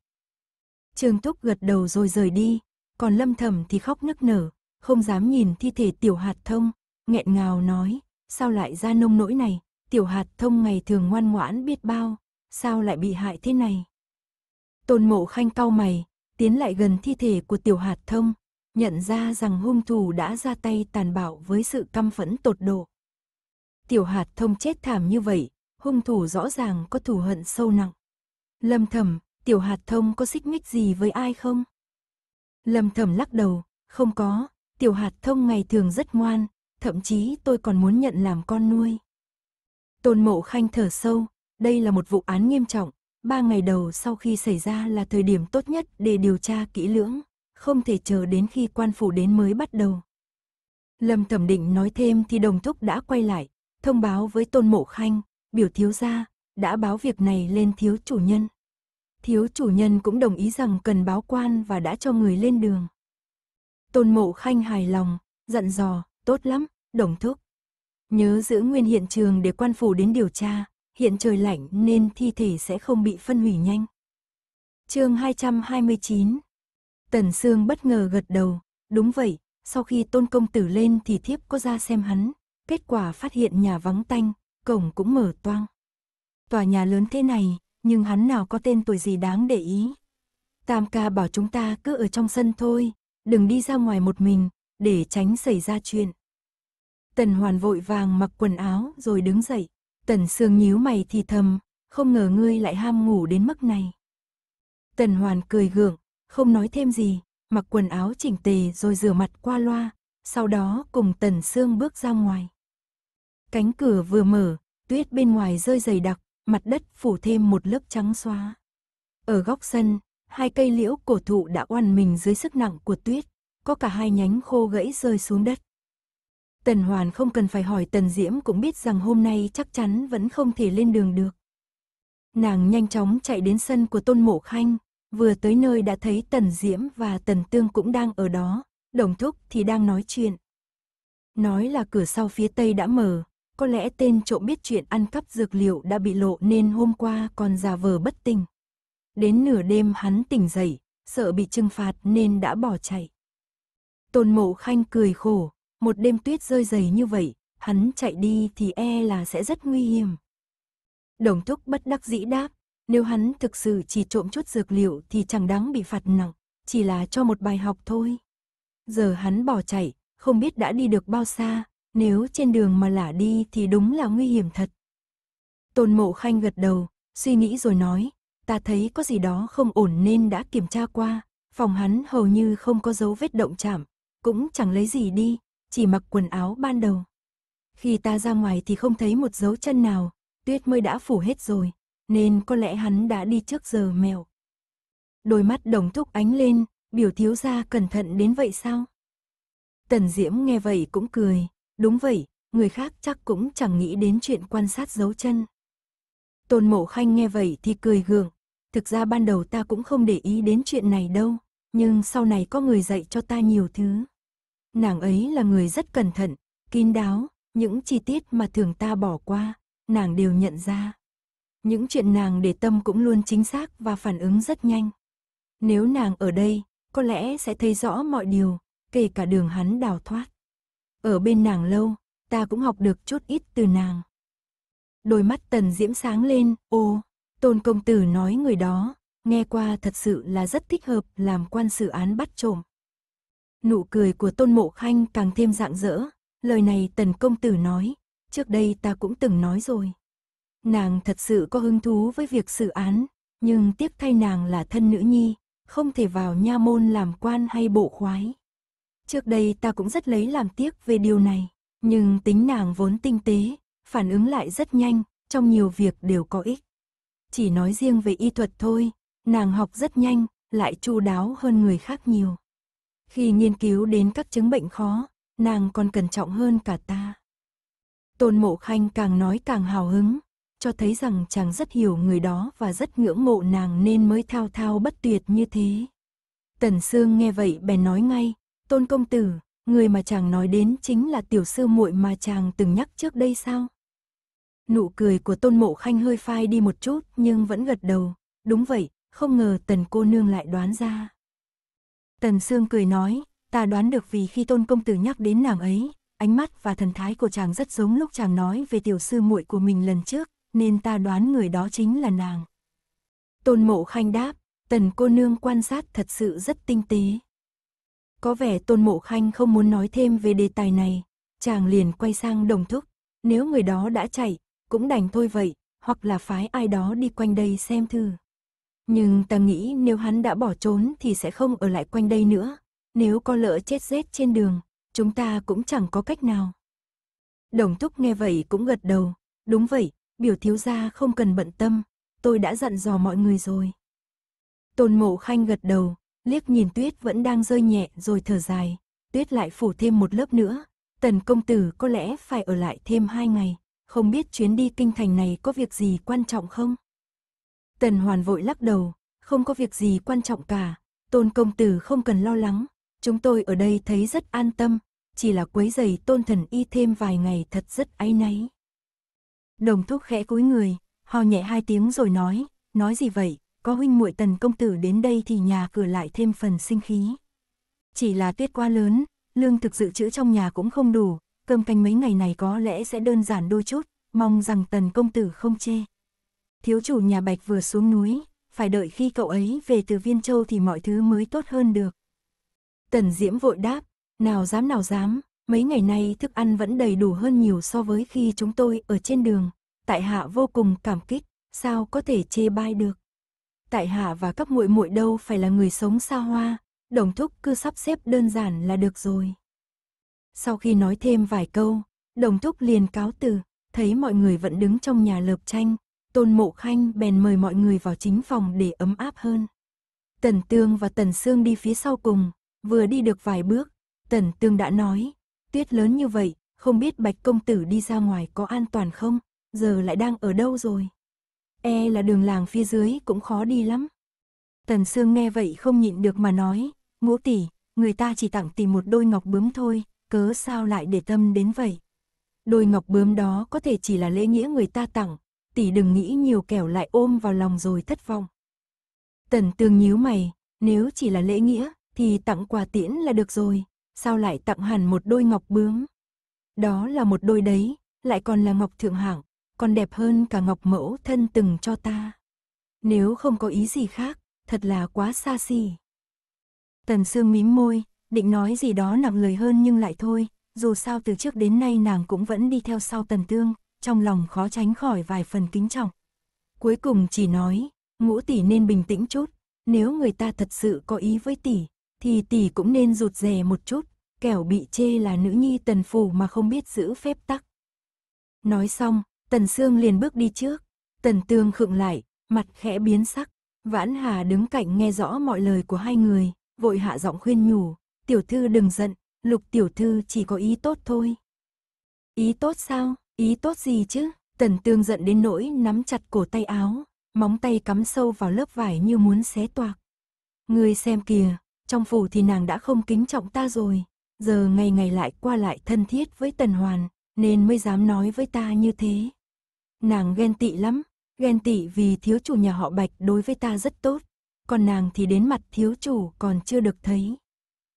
Trương Thúc gật đầu rồi rời đi, còn Lâm Thầm thì khóc nức nở, không dám nhìn thi thể Tiểu Hạt Thông, nghẹn ngào nói, sao lại ra nông nỗi này, Tiểu Hạt Thông ngày thường ngoan ngoãn biết bao, sao lại bị hại thế này. Tôn Mộ Khanh cau mày, tiến lại gần thi thể của Tiểu Hạt Thông, nhận ra rằng hung thủ đã ra tay tàn bạo với sự căm phẫn tột độ. Tiểu hạt thông chết thảm như vậy, hung thủ rõ ràng có thù hận sâu nặng. Lâm thầm, tiểu hạt thông có xích mích gì với ai không? Lâm thầm lắc đầu, không có, tiểu hạt thông ngày thường rất ngoan, thậm chí tôi còn muốn nhận làm con nuôi. Tôn mộ khanh thở sâu, đây là một vụ án nghiêm trọng, ba ngày đầu sau khi xảy ra là thời điểm tốt nhất để điều tra kỹ lưỡng không thể chờ đến khi quan phủ đến mới bắt đầu. Lâm Thẩm Định nói thêm thì đồng thúc đã quay lại, thông báo với Tôn Mộ Khanh, biểu thiếu gia, đã báo việc này lên thiếu chủ nhân. Thiếu chủ nhân cũng đồng ý rằng cần báo quan và đã cho người lên đường. Tôn Mộ Khanh hài lòng, dặn dò, tốt lắm, đồng thúc. Nhớ giữ nguyên hiện trường để quan phủ đến điều tra, hiện trời lạnh nên thi thể sẽ không bị phân hủy nhanh. chương 229, Tần Sương bất ngờ gật đầu, đúng vậy, sau khi tôn công tử lên thì thiếp có ra xem hắn, kết quả phát hiện nhà vắng tanh, cổng cũng mở toang. Tòa nhà lớn thế này, nhưng hắn nào có tên tuổi gì đáng để ý. Tam ca bảo chúng ta cứ ở trong sân thôi, đừng đi ra ngoài một mình, để tránh xảy ra chuyện. Tần Hoàn vội vàng mặc quần áo rồi đứng dậy, Tần Sương nhíu mày thì thầm, không ngờ ngươi lại ham ngủ đến mức này. Tần Hoàn cười gượng, không nói thêm gì, mặc quần áo chỉnh tề rồi rửa mặt qua loa, sau đó cùng Tần Sương bước ra ngoài. Cánh cửa vừa mở, tuyết bên ngoài rơi dày đặc, mặt đất phủ thêm một lớp trắng xóa. Ở góc sân, hai cây liễu cổ thụ đã oằn mình dưới sức nặng của tuyết, có cả hai nhánh khô gãy rơi xuống đất. Tần Hoàn không cần phải hỏi Tần Diễm cũng biết rằng hôm nay chắc chắn vẫn không thể lên đường được. Nàng nhanh chóng chạy đến sân của Tôn Mộ Khanh, Vừa tới nơi đã thấy Tần Diễm và Tần Tương cũng đang ở đó, đồng thúc thì đang nói chuyện. Nói là cửa sau phía tây đã mở, có lẽ tên trộm biết chuyện ăn cắp dược liệu đã bị lộ nên hôm qua còn già vờ bất tỉnh. Đến nửa đêm hắn tỉnh dậy, sợ bị trừng phạt nên đã bỏ chạy. Tôn mộ khanh cười khổ, một đêm tuyết rơi dày như vậy, hắn chạy đi thì e là sẽ rất nguy hiểm. Đồng thúc bất đắc dĩ đáp, nếu hắn thực sự chỉ trộm chút dược liệu thì chẳng đáng bị phạt nặng, chỉ là cho một bài học thôi. Giờ hắn bỏ chạy, không biết đã đi được bao xa, nếu trên đường mà lả đi thì đúng là nguy hiểm thật. Tôn mộ khanh gật đầu, suy nghĩ rồi nói, ta thấy có gì đó không ổn nên đã kiểm tra qua, phòng hắn hầu như không có dấu vết động chạm, cũng chẳng lấy gì đi, chỉ mặc quần áo ban đầu. Khi ta ra ngoài thì không thấy một dấu chân nào, tuyết mới đã phủ hết rồi, nên có lẽ hắn đã đi trước giờ mèo. Đôi mắt đồng thúc ánh lên, biểu thiếu gia cẩn thận đến vậy sao? Tần Diễm nghe vậy cũng cười, đúng vậy, người khác chắc cũng chẳng nghĩ đến chuyện quan sát dấu chân. Tôn Mộ Khanh nghe vậy thì cười gượng, thực ra ban đầu ta cũng không để ý đến chuyện này đâu, nhưng sau này có người dạy cho ta nhiều thứ. Nàng ấy là người rất cẩn thận, kín đáo, những chi tiết mà thường ta bỏ qua, nàng đều nhận ra. Những chuyện nàng để tâm cũng luôn chính xác và phản ứng rất nhanh. Nếu nàng ở đây, có lẽ sẽ thấy rõ mọi điều, kể cả đường hắn đào thoát. Ở bên nàng lâu, ta cũng học được chút ít từ nàng. Đôi mắt tần diễm sáng lên, ô, tôn công tử nói người đó, nghe qua thật sự là rất thích hợp làm quan xử án bắt trộm. Nụ cười của tôn mộ khanh càng thêm rạng rỡ, lời này tần công tử nói, trước đây ta cũng từng nói rồi. Nàng thật sự có hứng thú với việc xử án, nhưng tiếc thay nàng là thân nữ nhi, không thể vào nha môn làm quan hay bộ khoái. Trước đây ta cũng rất lấy làm tiếc về điều này, nhưng tính nàng vốn tinh tế, phản ứng lại rất nhanh, trong nhiều việc đều có ích. Chỉ nói riêng về y thuật thôi, nàng học rất nhanh, lại chu đáo hơn người khác nhiều. Khi nghiên cứu đến các chứng bệnh khó, nàng còn cẩn trọng hơn cả ta. Tôn Mộ Khanh càng nói càng hào hứng, cho thấy rằng chàng rất hiểu người đó và rất ngưỡng mộ nàng nên mới thao thao bất tuyệt như thế. Tần Sương nghe vậy bèn nói ngay, tôn công tử, người mà chàng nói đến chính là tiểu sư muội mà chàng từng nhắc trước đây sao? Nụ cười của tôn mộ khanh hơi phai đi một chút nhưng vẫn gật đầu, đúng vậy, không ngờ tần cô nương lại đoán ra. Tần Sương cười nói, ta đoán được vì khi tôn công tử nhắc đến nàng ấy, ánh mắt và thần thái của chàng rất giống lúc chàng nói về tiểu sư muội của mình lần trước, nên ta đoán người đó chính là nàng. Tôn mộ khanh đáp, tần cô nương quan sát thật sự rất tinh tế. Có vẻ tôn mộ khanh không muốn nói thêm về đề tài này, chàng liền quay sang đồng thúc, nếu người đó đã chạy, cũng đành thôi vậy, hoặc là phái ai đó đi quanh đây xem thử. Nhưng ta nghĩ nếu hắn đã bỏ trốn thì sẽ không ở lại quanh đây nữa, nếu có lỡ chết rét trên đường, chúng ta cũng chẳng có cách nào. Đồng thúc nghe vậy cũng gật đầu, đúng vậy, biểu thiếu gia không cần bận tâm, tôi đã dặn dò mọi người rồi. Tôn mộ khanh gật đầu, liếc nhìn tuyết vẫn đang rơi nhẹ rồi thở dài, tuyết lại phủ thêm một lớp nữa, tần công tử có lẽ phải ở lại thêm hai ngày, không biết chuyến đi kinh thành này có việc gì quan trọng không? Tần hoàn vội lắc đầu, không có việc gì quan trọng cả, tôn công tử không cần lo lắng, chúng tôi ở đây thấy rất an tâm, chỉ là quấy giày tôn thần y thêm vài ngày thật rất áy náy. Đồng thúc khẽ cúi người, ho nhẹ hai tiếng rồi nói, nói gì vậy, có huynh muội tần công tử đến đây thì nhà cửa lại thêm phần sinh khí. Chỉ là tuyết quá lớn, lương thực dự trữ trong nhà cũng không đủ, cơm canh mấy ngày này có lẽ sẽ đơn giản đôi chút, mong rằng tần công tử không chê. Thiếu chủ nhà Bạch vừa xuống núi, phải đợi khi cậu ấy về từ Viên Châu thì mọi thứ mới tốt hơn được. Tần Diễm vội đáp, nào dám nào dám, Mấy ngày nay thức ăn vẫn đầy đủ hơn nhiều so với khi chúng tôi ở trên đường. Tại hạ vô cùng cảm kích, sao có thể chê bai được. Tại hạ và các muội muội đâu phải là người sống xa hoa, đồng thúc cứ sắp xếp đơn giản là được rồi. Sau khi nói thêm vài câu, đồng thúc liền cáo từ, thấy mọi người vẫn đứng trong nhà lợp tranh, tôn mộ khanh bèn mời mọi người vào chính phòng để ấm áp hơn. Tần Tương và Tần Sương đi phía sau cùng, vừa đi được vài bước, Tần Tương đã nói, Tuyết lớn như vậy, không biết Bạch Công Tử đi ra ngoài có an toàn không, giờ lại đang ở đâu rồi. E là đường làng phía dưới cũng khó đi lắm. Tần Sương nghe vậy không nhịn được mà nói, ngũ tỷ, người ta chỉ tặng tỷ một đôi ngọc bướm thôi, cớ sao lại để tâm đến vậy. Đôi ngọc bướm đó có thể chỉ là lễ nghĩa người ta tặng, tỷ đừng nghĩ nhiều kẻo lại ôm vào lòng rồi thất vọng. Tần Tương nhíu mày, nếu chỉ là lễ nghĩa thì tặng quà tiễn là được rồi, sao lại tặng hẳn một đôi ngọc bướm. Đó là một đôi đấy, lại còn là ngọc thượng hạng, còn đẹp hơn cả ngọc mẫu thân từng cho ta. Nếu không có ý gì khác, thật là quá xa xỉ. Tần Sương mím môi, định nói gì đó nặng lời hơn nhưng lại thôi, dù sao từ trước đến nay nàng cũng vẫn đi theo sau Tần Tương, trong lòng khó tránh khỏi vài phần kính trọng. Cuối cùng chỉ nói, ngũ tỷ nên bình tĩnh chút, nếu người ta thật sự có ý với tỷ, thì tỷ cũng nên rụt rè một chút, kẻo bị chê là nữ nhi tần phủ mà không biết giữ phép tắc. Nói xong, tần xương liền bước đi trước, tần tương khựng lại, mặt khẽ biến sắc, vãn hà đứng cạnh nghe rõ mọi lời của hai người, vội hạ giọng khuyên nhủ, tiểu thư đừng giận, lục tiểu thư chỉ có ý tốt thôi. Ý tốt sao, ý tốt gì chứ, tần tương giận đến nỗi nắm chặt cổ tay áo, móng tay cắm sâu vào lớp vải như muốn xé toạc. Người xem kìa, trong phủ thì nàng đã không kính trọng ta rồi, giờ ngày ngày lại qua lại thân thiết với Tần Hoàn, nên mới dám nói với ta như thế. Nàng ghen tị lắm, ghen tị vì thiếu chủ nhà họ Bạch đối với ta rất tốt, còn nàng thì đến mặt thiếu chủ còn chưa được thấy.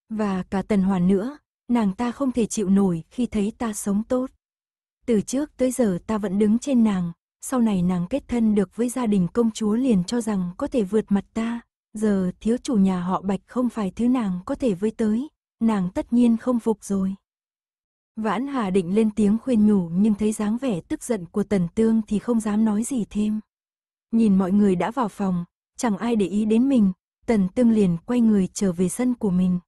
Và cả Tần Hoàn nữa, nàng ta không thể chịu nổi khi thấy ta sống tốt. Từ trước tới giờ ta vẫn đứng trên nàng, sau này nàng kết thân được với gia đình công chúa liền cho rằng có thể vượt mặt ta, Giờ thiếu chủ nhà họ Bạch không phải thứ nàng có thể với tới, nàng tất nhiên không phục rồi. Vãn Hà định lên tiếng khuyên nhủ nhưng thấy dáng vẻ tức giận của Tần Tương thì không dám nói gì thêm. Nhìn mọi người đã vào phòng, chẳng ai để ý đến mình, Tần Tương liền quay người trở về sân của mình.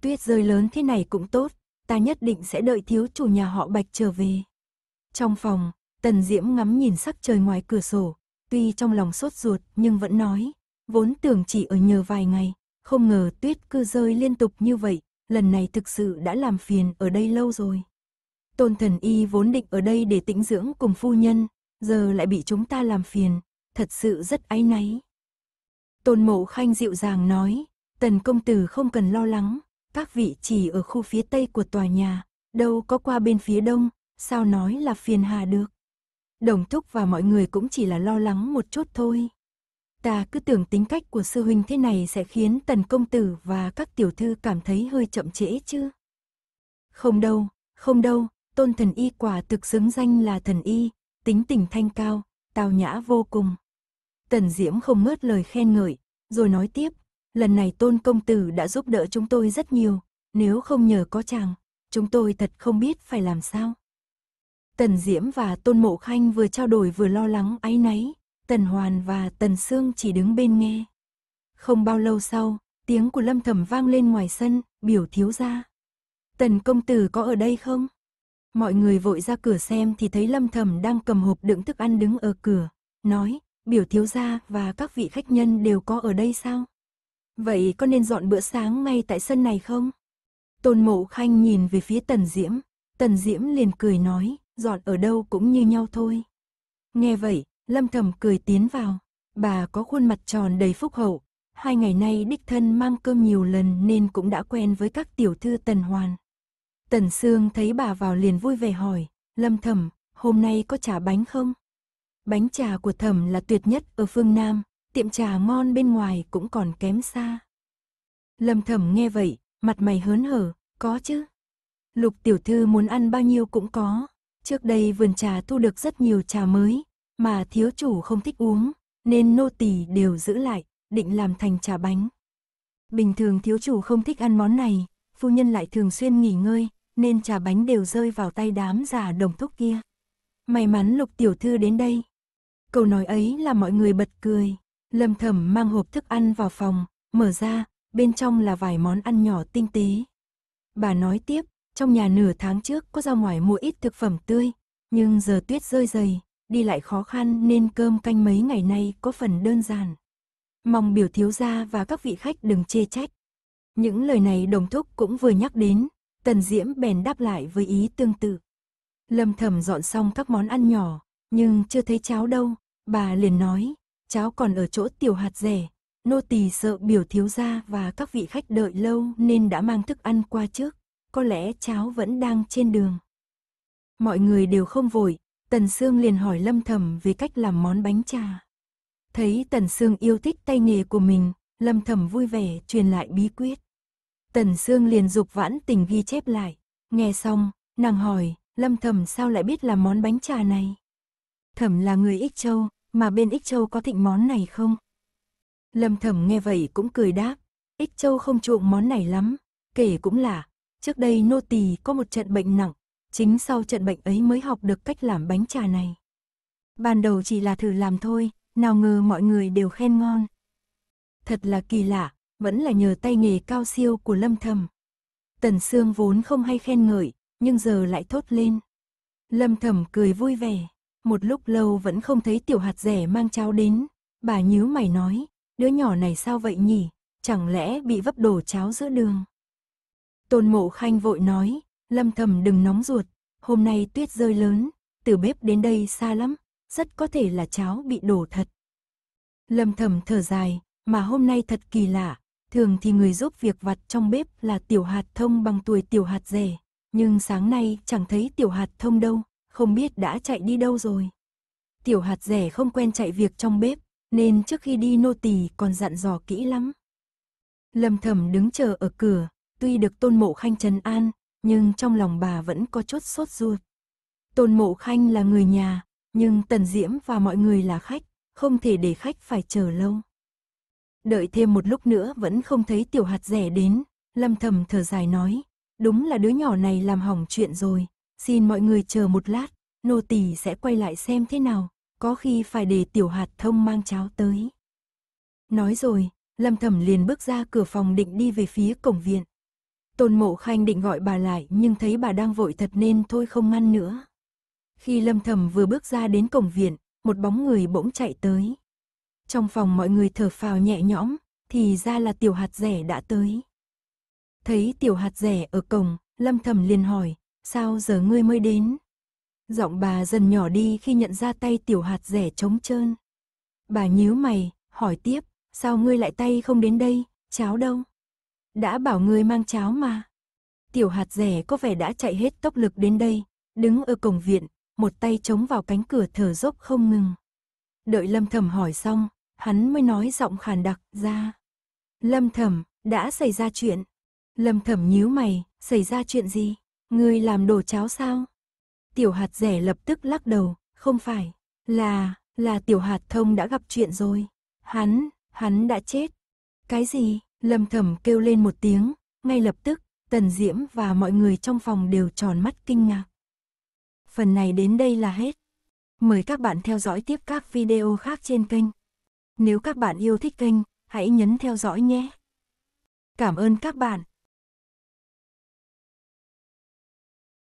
Tuyết rơi lớn thế này cũng tốt, ta nhất định sẽ đợi thiếu chủ nhà họ Bạch trở về. Trong phòng, Tần Diễm ngắm nhìn sắc trời ngoài cửa sổ, tuy trong lòng sốt ruột nhưng vẫn nói, Vốn tưởng chỉ ở nhờ vài ngày, không ngờ tuyết cứ rơi liên tục như vậy, lần này thực sự đã làm phiền ở đây lâu rồi. Tôn thần y vốn định ở đây để tĩnh dưỡng cùng phu nhân, giờ lại bị chúng ta làm phiền, thật sự rất áy náy. Tôn mộ khanh dịu dàng nói, tần công tử không cần lo lắng, các vị chỉ ở khu phía tây của tòa nhà, đâu có qua bên phía đông, sao nói là phiền hà được. Đồng thúc và mọi người cũng chỉ là lo lắng một chút thôi. Ta cứ tưởng tính cách của sư huynh thế này sẽ khiến tần công tử và các tiểu thư cảm thấy hơi chậm trễ chứ. Không đâu, không đâu, tôn thần y quả thực xứng danh là thần y, tính tình thanh cao, tào nhã vô cùng. Tần Diễm không ngớt lời khen ngợi, rồi nói tiếp, lần này tôn công tử đã giúp đỡ chúng tôi rất nhiều, nếu không nhờ có chàng, chúng tôi thật không biết phải làm sao. Tần Diễm và Tôn Mộ Khanh vừa trao đổi vừa lo lắng áy náy, Tần Hoàn và Tần Sương chỉ đứng bên nghe. Không bao lâu sau, tiếng của Lâm Thẩm vang lên ngoài sân, biểu thiếu gia. Tần công tử có ở đây không? Mọi người vội ra cửa xem thì thấy Lâm Thẩm đang cầm hộp đựng thức ăn đứng ở cửa, nói, biểu thiếu gia và các vị khách nhân đều có ở đây sao? Vậy có nên dọn bữa sáng ngay tại sân này không? Tôn Mộ Khanh nhìn về phía Tần Diễm, Tần Diễm liền cười nói, dọn ở đâu cũng như nhau thôi. Nghe vậy, Lâm Thầm cười tiến vào. Bà có khuôn mặt tròn đầy phúc hậu. Hai ngày nay đích thân mang cơm nhiều lần nên cũng đã quen với các tiểu thư Tần Hoàn. Tần Sương thấy bà vào liền vui vẻ hỏi. Lâm Thầm, hôm nay có trà bánh không? Bánh trà của Thầm là tuyệt nhất ở phương Nam. Tiệm trà ngon bên ngoài cũng còn kém xa. Lâm Thầm nghe vậy, mặt mày hớn hở, có chứ. Lục tiểu thư muốn ăn bao nhiêu cũng có. Trước đây vườn trà thu được rất nhiều trà mới, mà thiếu chủ không thích uống, nên nô tỳ đều giữ lại, định làm thành trà bánh. Bình thường thiếu chủ không thích ăn món này, phu nhân lại thường xuyên nghỉ ngơi, nên trà bánh đều rơi vào tay đám già đồng thúc kia. May mắn lục tiểu thư đến đây. Câu nói ấy là mọi người bật cười. Lâm thẩm mang hộp thức ăn vào phòng, mở ra, bên trong là vài món ăn nhỏ tinh tế. Bà nói tiếp, trong nhà nửa tháng trước có ra ngoài mua ít thực phẩm tươi, nhưng giờ tuyết rơi dày, đi lại khó khăn nên cơm canh mấy ngày nay có phần đơn giản. Mong biểu thiếu gia và các vị khách đừng chê trách. Những lời này đồng thúc cũng vừa nhắc đến, tần diễm bèn đáp lại với ý tương tự. Lâm thầm dọn xong các món ăn nhỏ, nhưng chưa thấy cháo đâu, bà liền nói, cháo còn ở chỗ tiểu hạt rẻ, nô tỳ sợ biểu thiếu gia và các vị khách đợi lâu nên đã mang thức ăn qua trước, có lẽ cháo vẫn đang trên đường. Mọi người đều không vội, Tần Sương liền hỏi Lâm Thầm về cách làm món bánh trà. Thấy Tần Sương yêu thích tay nghề của mình, Lâm Thầm vui vẻ truyền lại bí quyết. Tần Sương liền dục vãn tình ghi chép lại. Nghe xong, nàng hỏi, Lâm Thầm sao lại biết làm món bánh trà này? Thẩm là người Ích Châu, mà bên Ích Châu có thịnh món này không? Lâm Thẩm nghe vậy cũng cười đáp, Ích Châu không chuộng món này lắm, kể cũng là, trước đây nô tỳ có một trận bệnh nặng, Chính sau trận bệnh ấy mới học được cách làm bánh trà này. Ban đầu chỉ là thử làm thôi, nào ngờ mọi người đều khen ngon. Thật là kỳ lạ, vẫn là nhờ tay nghề cao siêu của Lâm Thầm. Tần Sương vốn không hay khen ngợi, nhưng giờ lại thốt lên. Lâm Thầm cười vui vẻ, một lúc lâu vẫn không thấy tiểu hạt rẻ mang cháo đến. Bà nhíu mày nói, đứa nhỏ này sao vậy nhỉ, chẳng lẽ bị vấp đổ cháo giữa đường. Tôn Mộ Khanh vội nói, Lâm Thầm đừng nóng ruột, hôm nay tuyết rơi lớn, từ bếp đến đây xa lắm, rất có thể là cháo bị đổ thật. Lâm Thầm thở dài, mà hôm nay thật kỳ lạ, thường thì người giúp việc vặt trong bếp là tiểu hạt thông bằng tuổi tiểu hạt rẻ, nhưng sáng nay chẳng thấy tiểu hạt thông đâu, không biết đã chạy đi đâu rồi. Tiểu hạt rẻ không quen chạy việc trong bếp, nên trước khi đi nô tỳ còn dặn dò kỹ lắm. Lâm Thầm đứng chờ ở cửa, tuy được Tôn Mộ Khanh trấn an, nhưng trong lòng bà vẫn có chút sốt ruột. Tôn Mộ Khanh là người nhà, nhưng Tần Diễm và mọi người là khách, không thể để khách phải chờ lâu. Đợi thêm một lúc nữa vẫn không thấy tiểu hạt rẻ đến, Lâm Thầm thở dài nói, đúng là đứa nhỏ này làm hỏng chuyện rồi, xin mọi người chờ một lát, nô tỳ sẽ quay lại xem thế nào, có khi phải để tiểu hạt thông mang cháo tới. Nói rồi, Lâm Thầm liền bước ra cửa phòng định đi về phía cổng viện, Tôn Mộ Khanh định gọi bà lại nhưng thấy bà đang vội thật nên thôi không ngăn nữa. Khi Lâm Thầm vừa bước ra đến cổng viện, một bóng người bỗng chạy tới. Trong phòng mọi người thở phào nhẹ nhõm, thì ra là tiểu hạt rẻ đã tới. Thấy tiểu hạt rẻ ở cổng, Lâm Thầm liền hỏi, sao giờ ngươi mới đến? Giọng bà dần nhỏ đi khi nhận ra tay tiểu hạt rẻ trống trơn. Bà nhíu mày, hỏi tiếp, sao ngươi lại tay không đến đây, cháo đâu? Đã bảo ngươi mang cháo mà. Tiểu hạt rẻ có vẻ đã chạy hết tốc lực đến đây, đứng ở cổng viện, một tay chống vào cánh cửa thở dốc không ngừng. Đợi lâm thầm hỏi xong, hắn mới nói giọng khàn đặc ra. Lâm thầm, đã xảy ra chuyện. Lâm thầm nhíu mày, xảy ra chuyện gì? Ngươi làm đồ cháo sao? Tiểu hạt rẻ lập tức lắc đầu, không phải, là, là tiểu hạt thông đã gặp chuyện rồi. Hắn, hắn đã chết. Cái gì? Lâm Thẩm kêu lên một tiếng, ngay lập tức, Tần Diễm và mọi người trong phòng đều tròn mắt kinh ngạc. Phần này đến đây là hết. Mời các bạn theo dõi tiếp các video khác trên kênh. Nếu các bạn yêu thích kênh, hãy nhấn theo dõi nhé. Cảm ơn các bạn.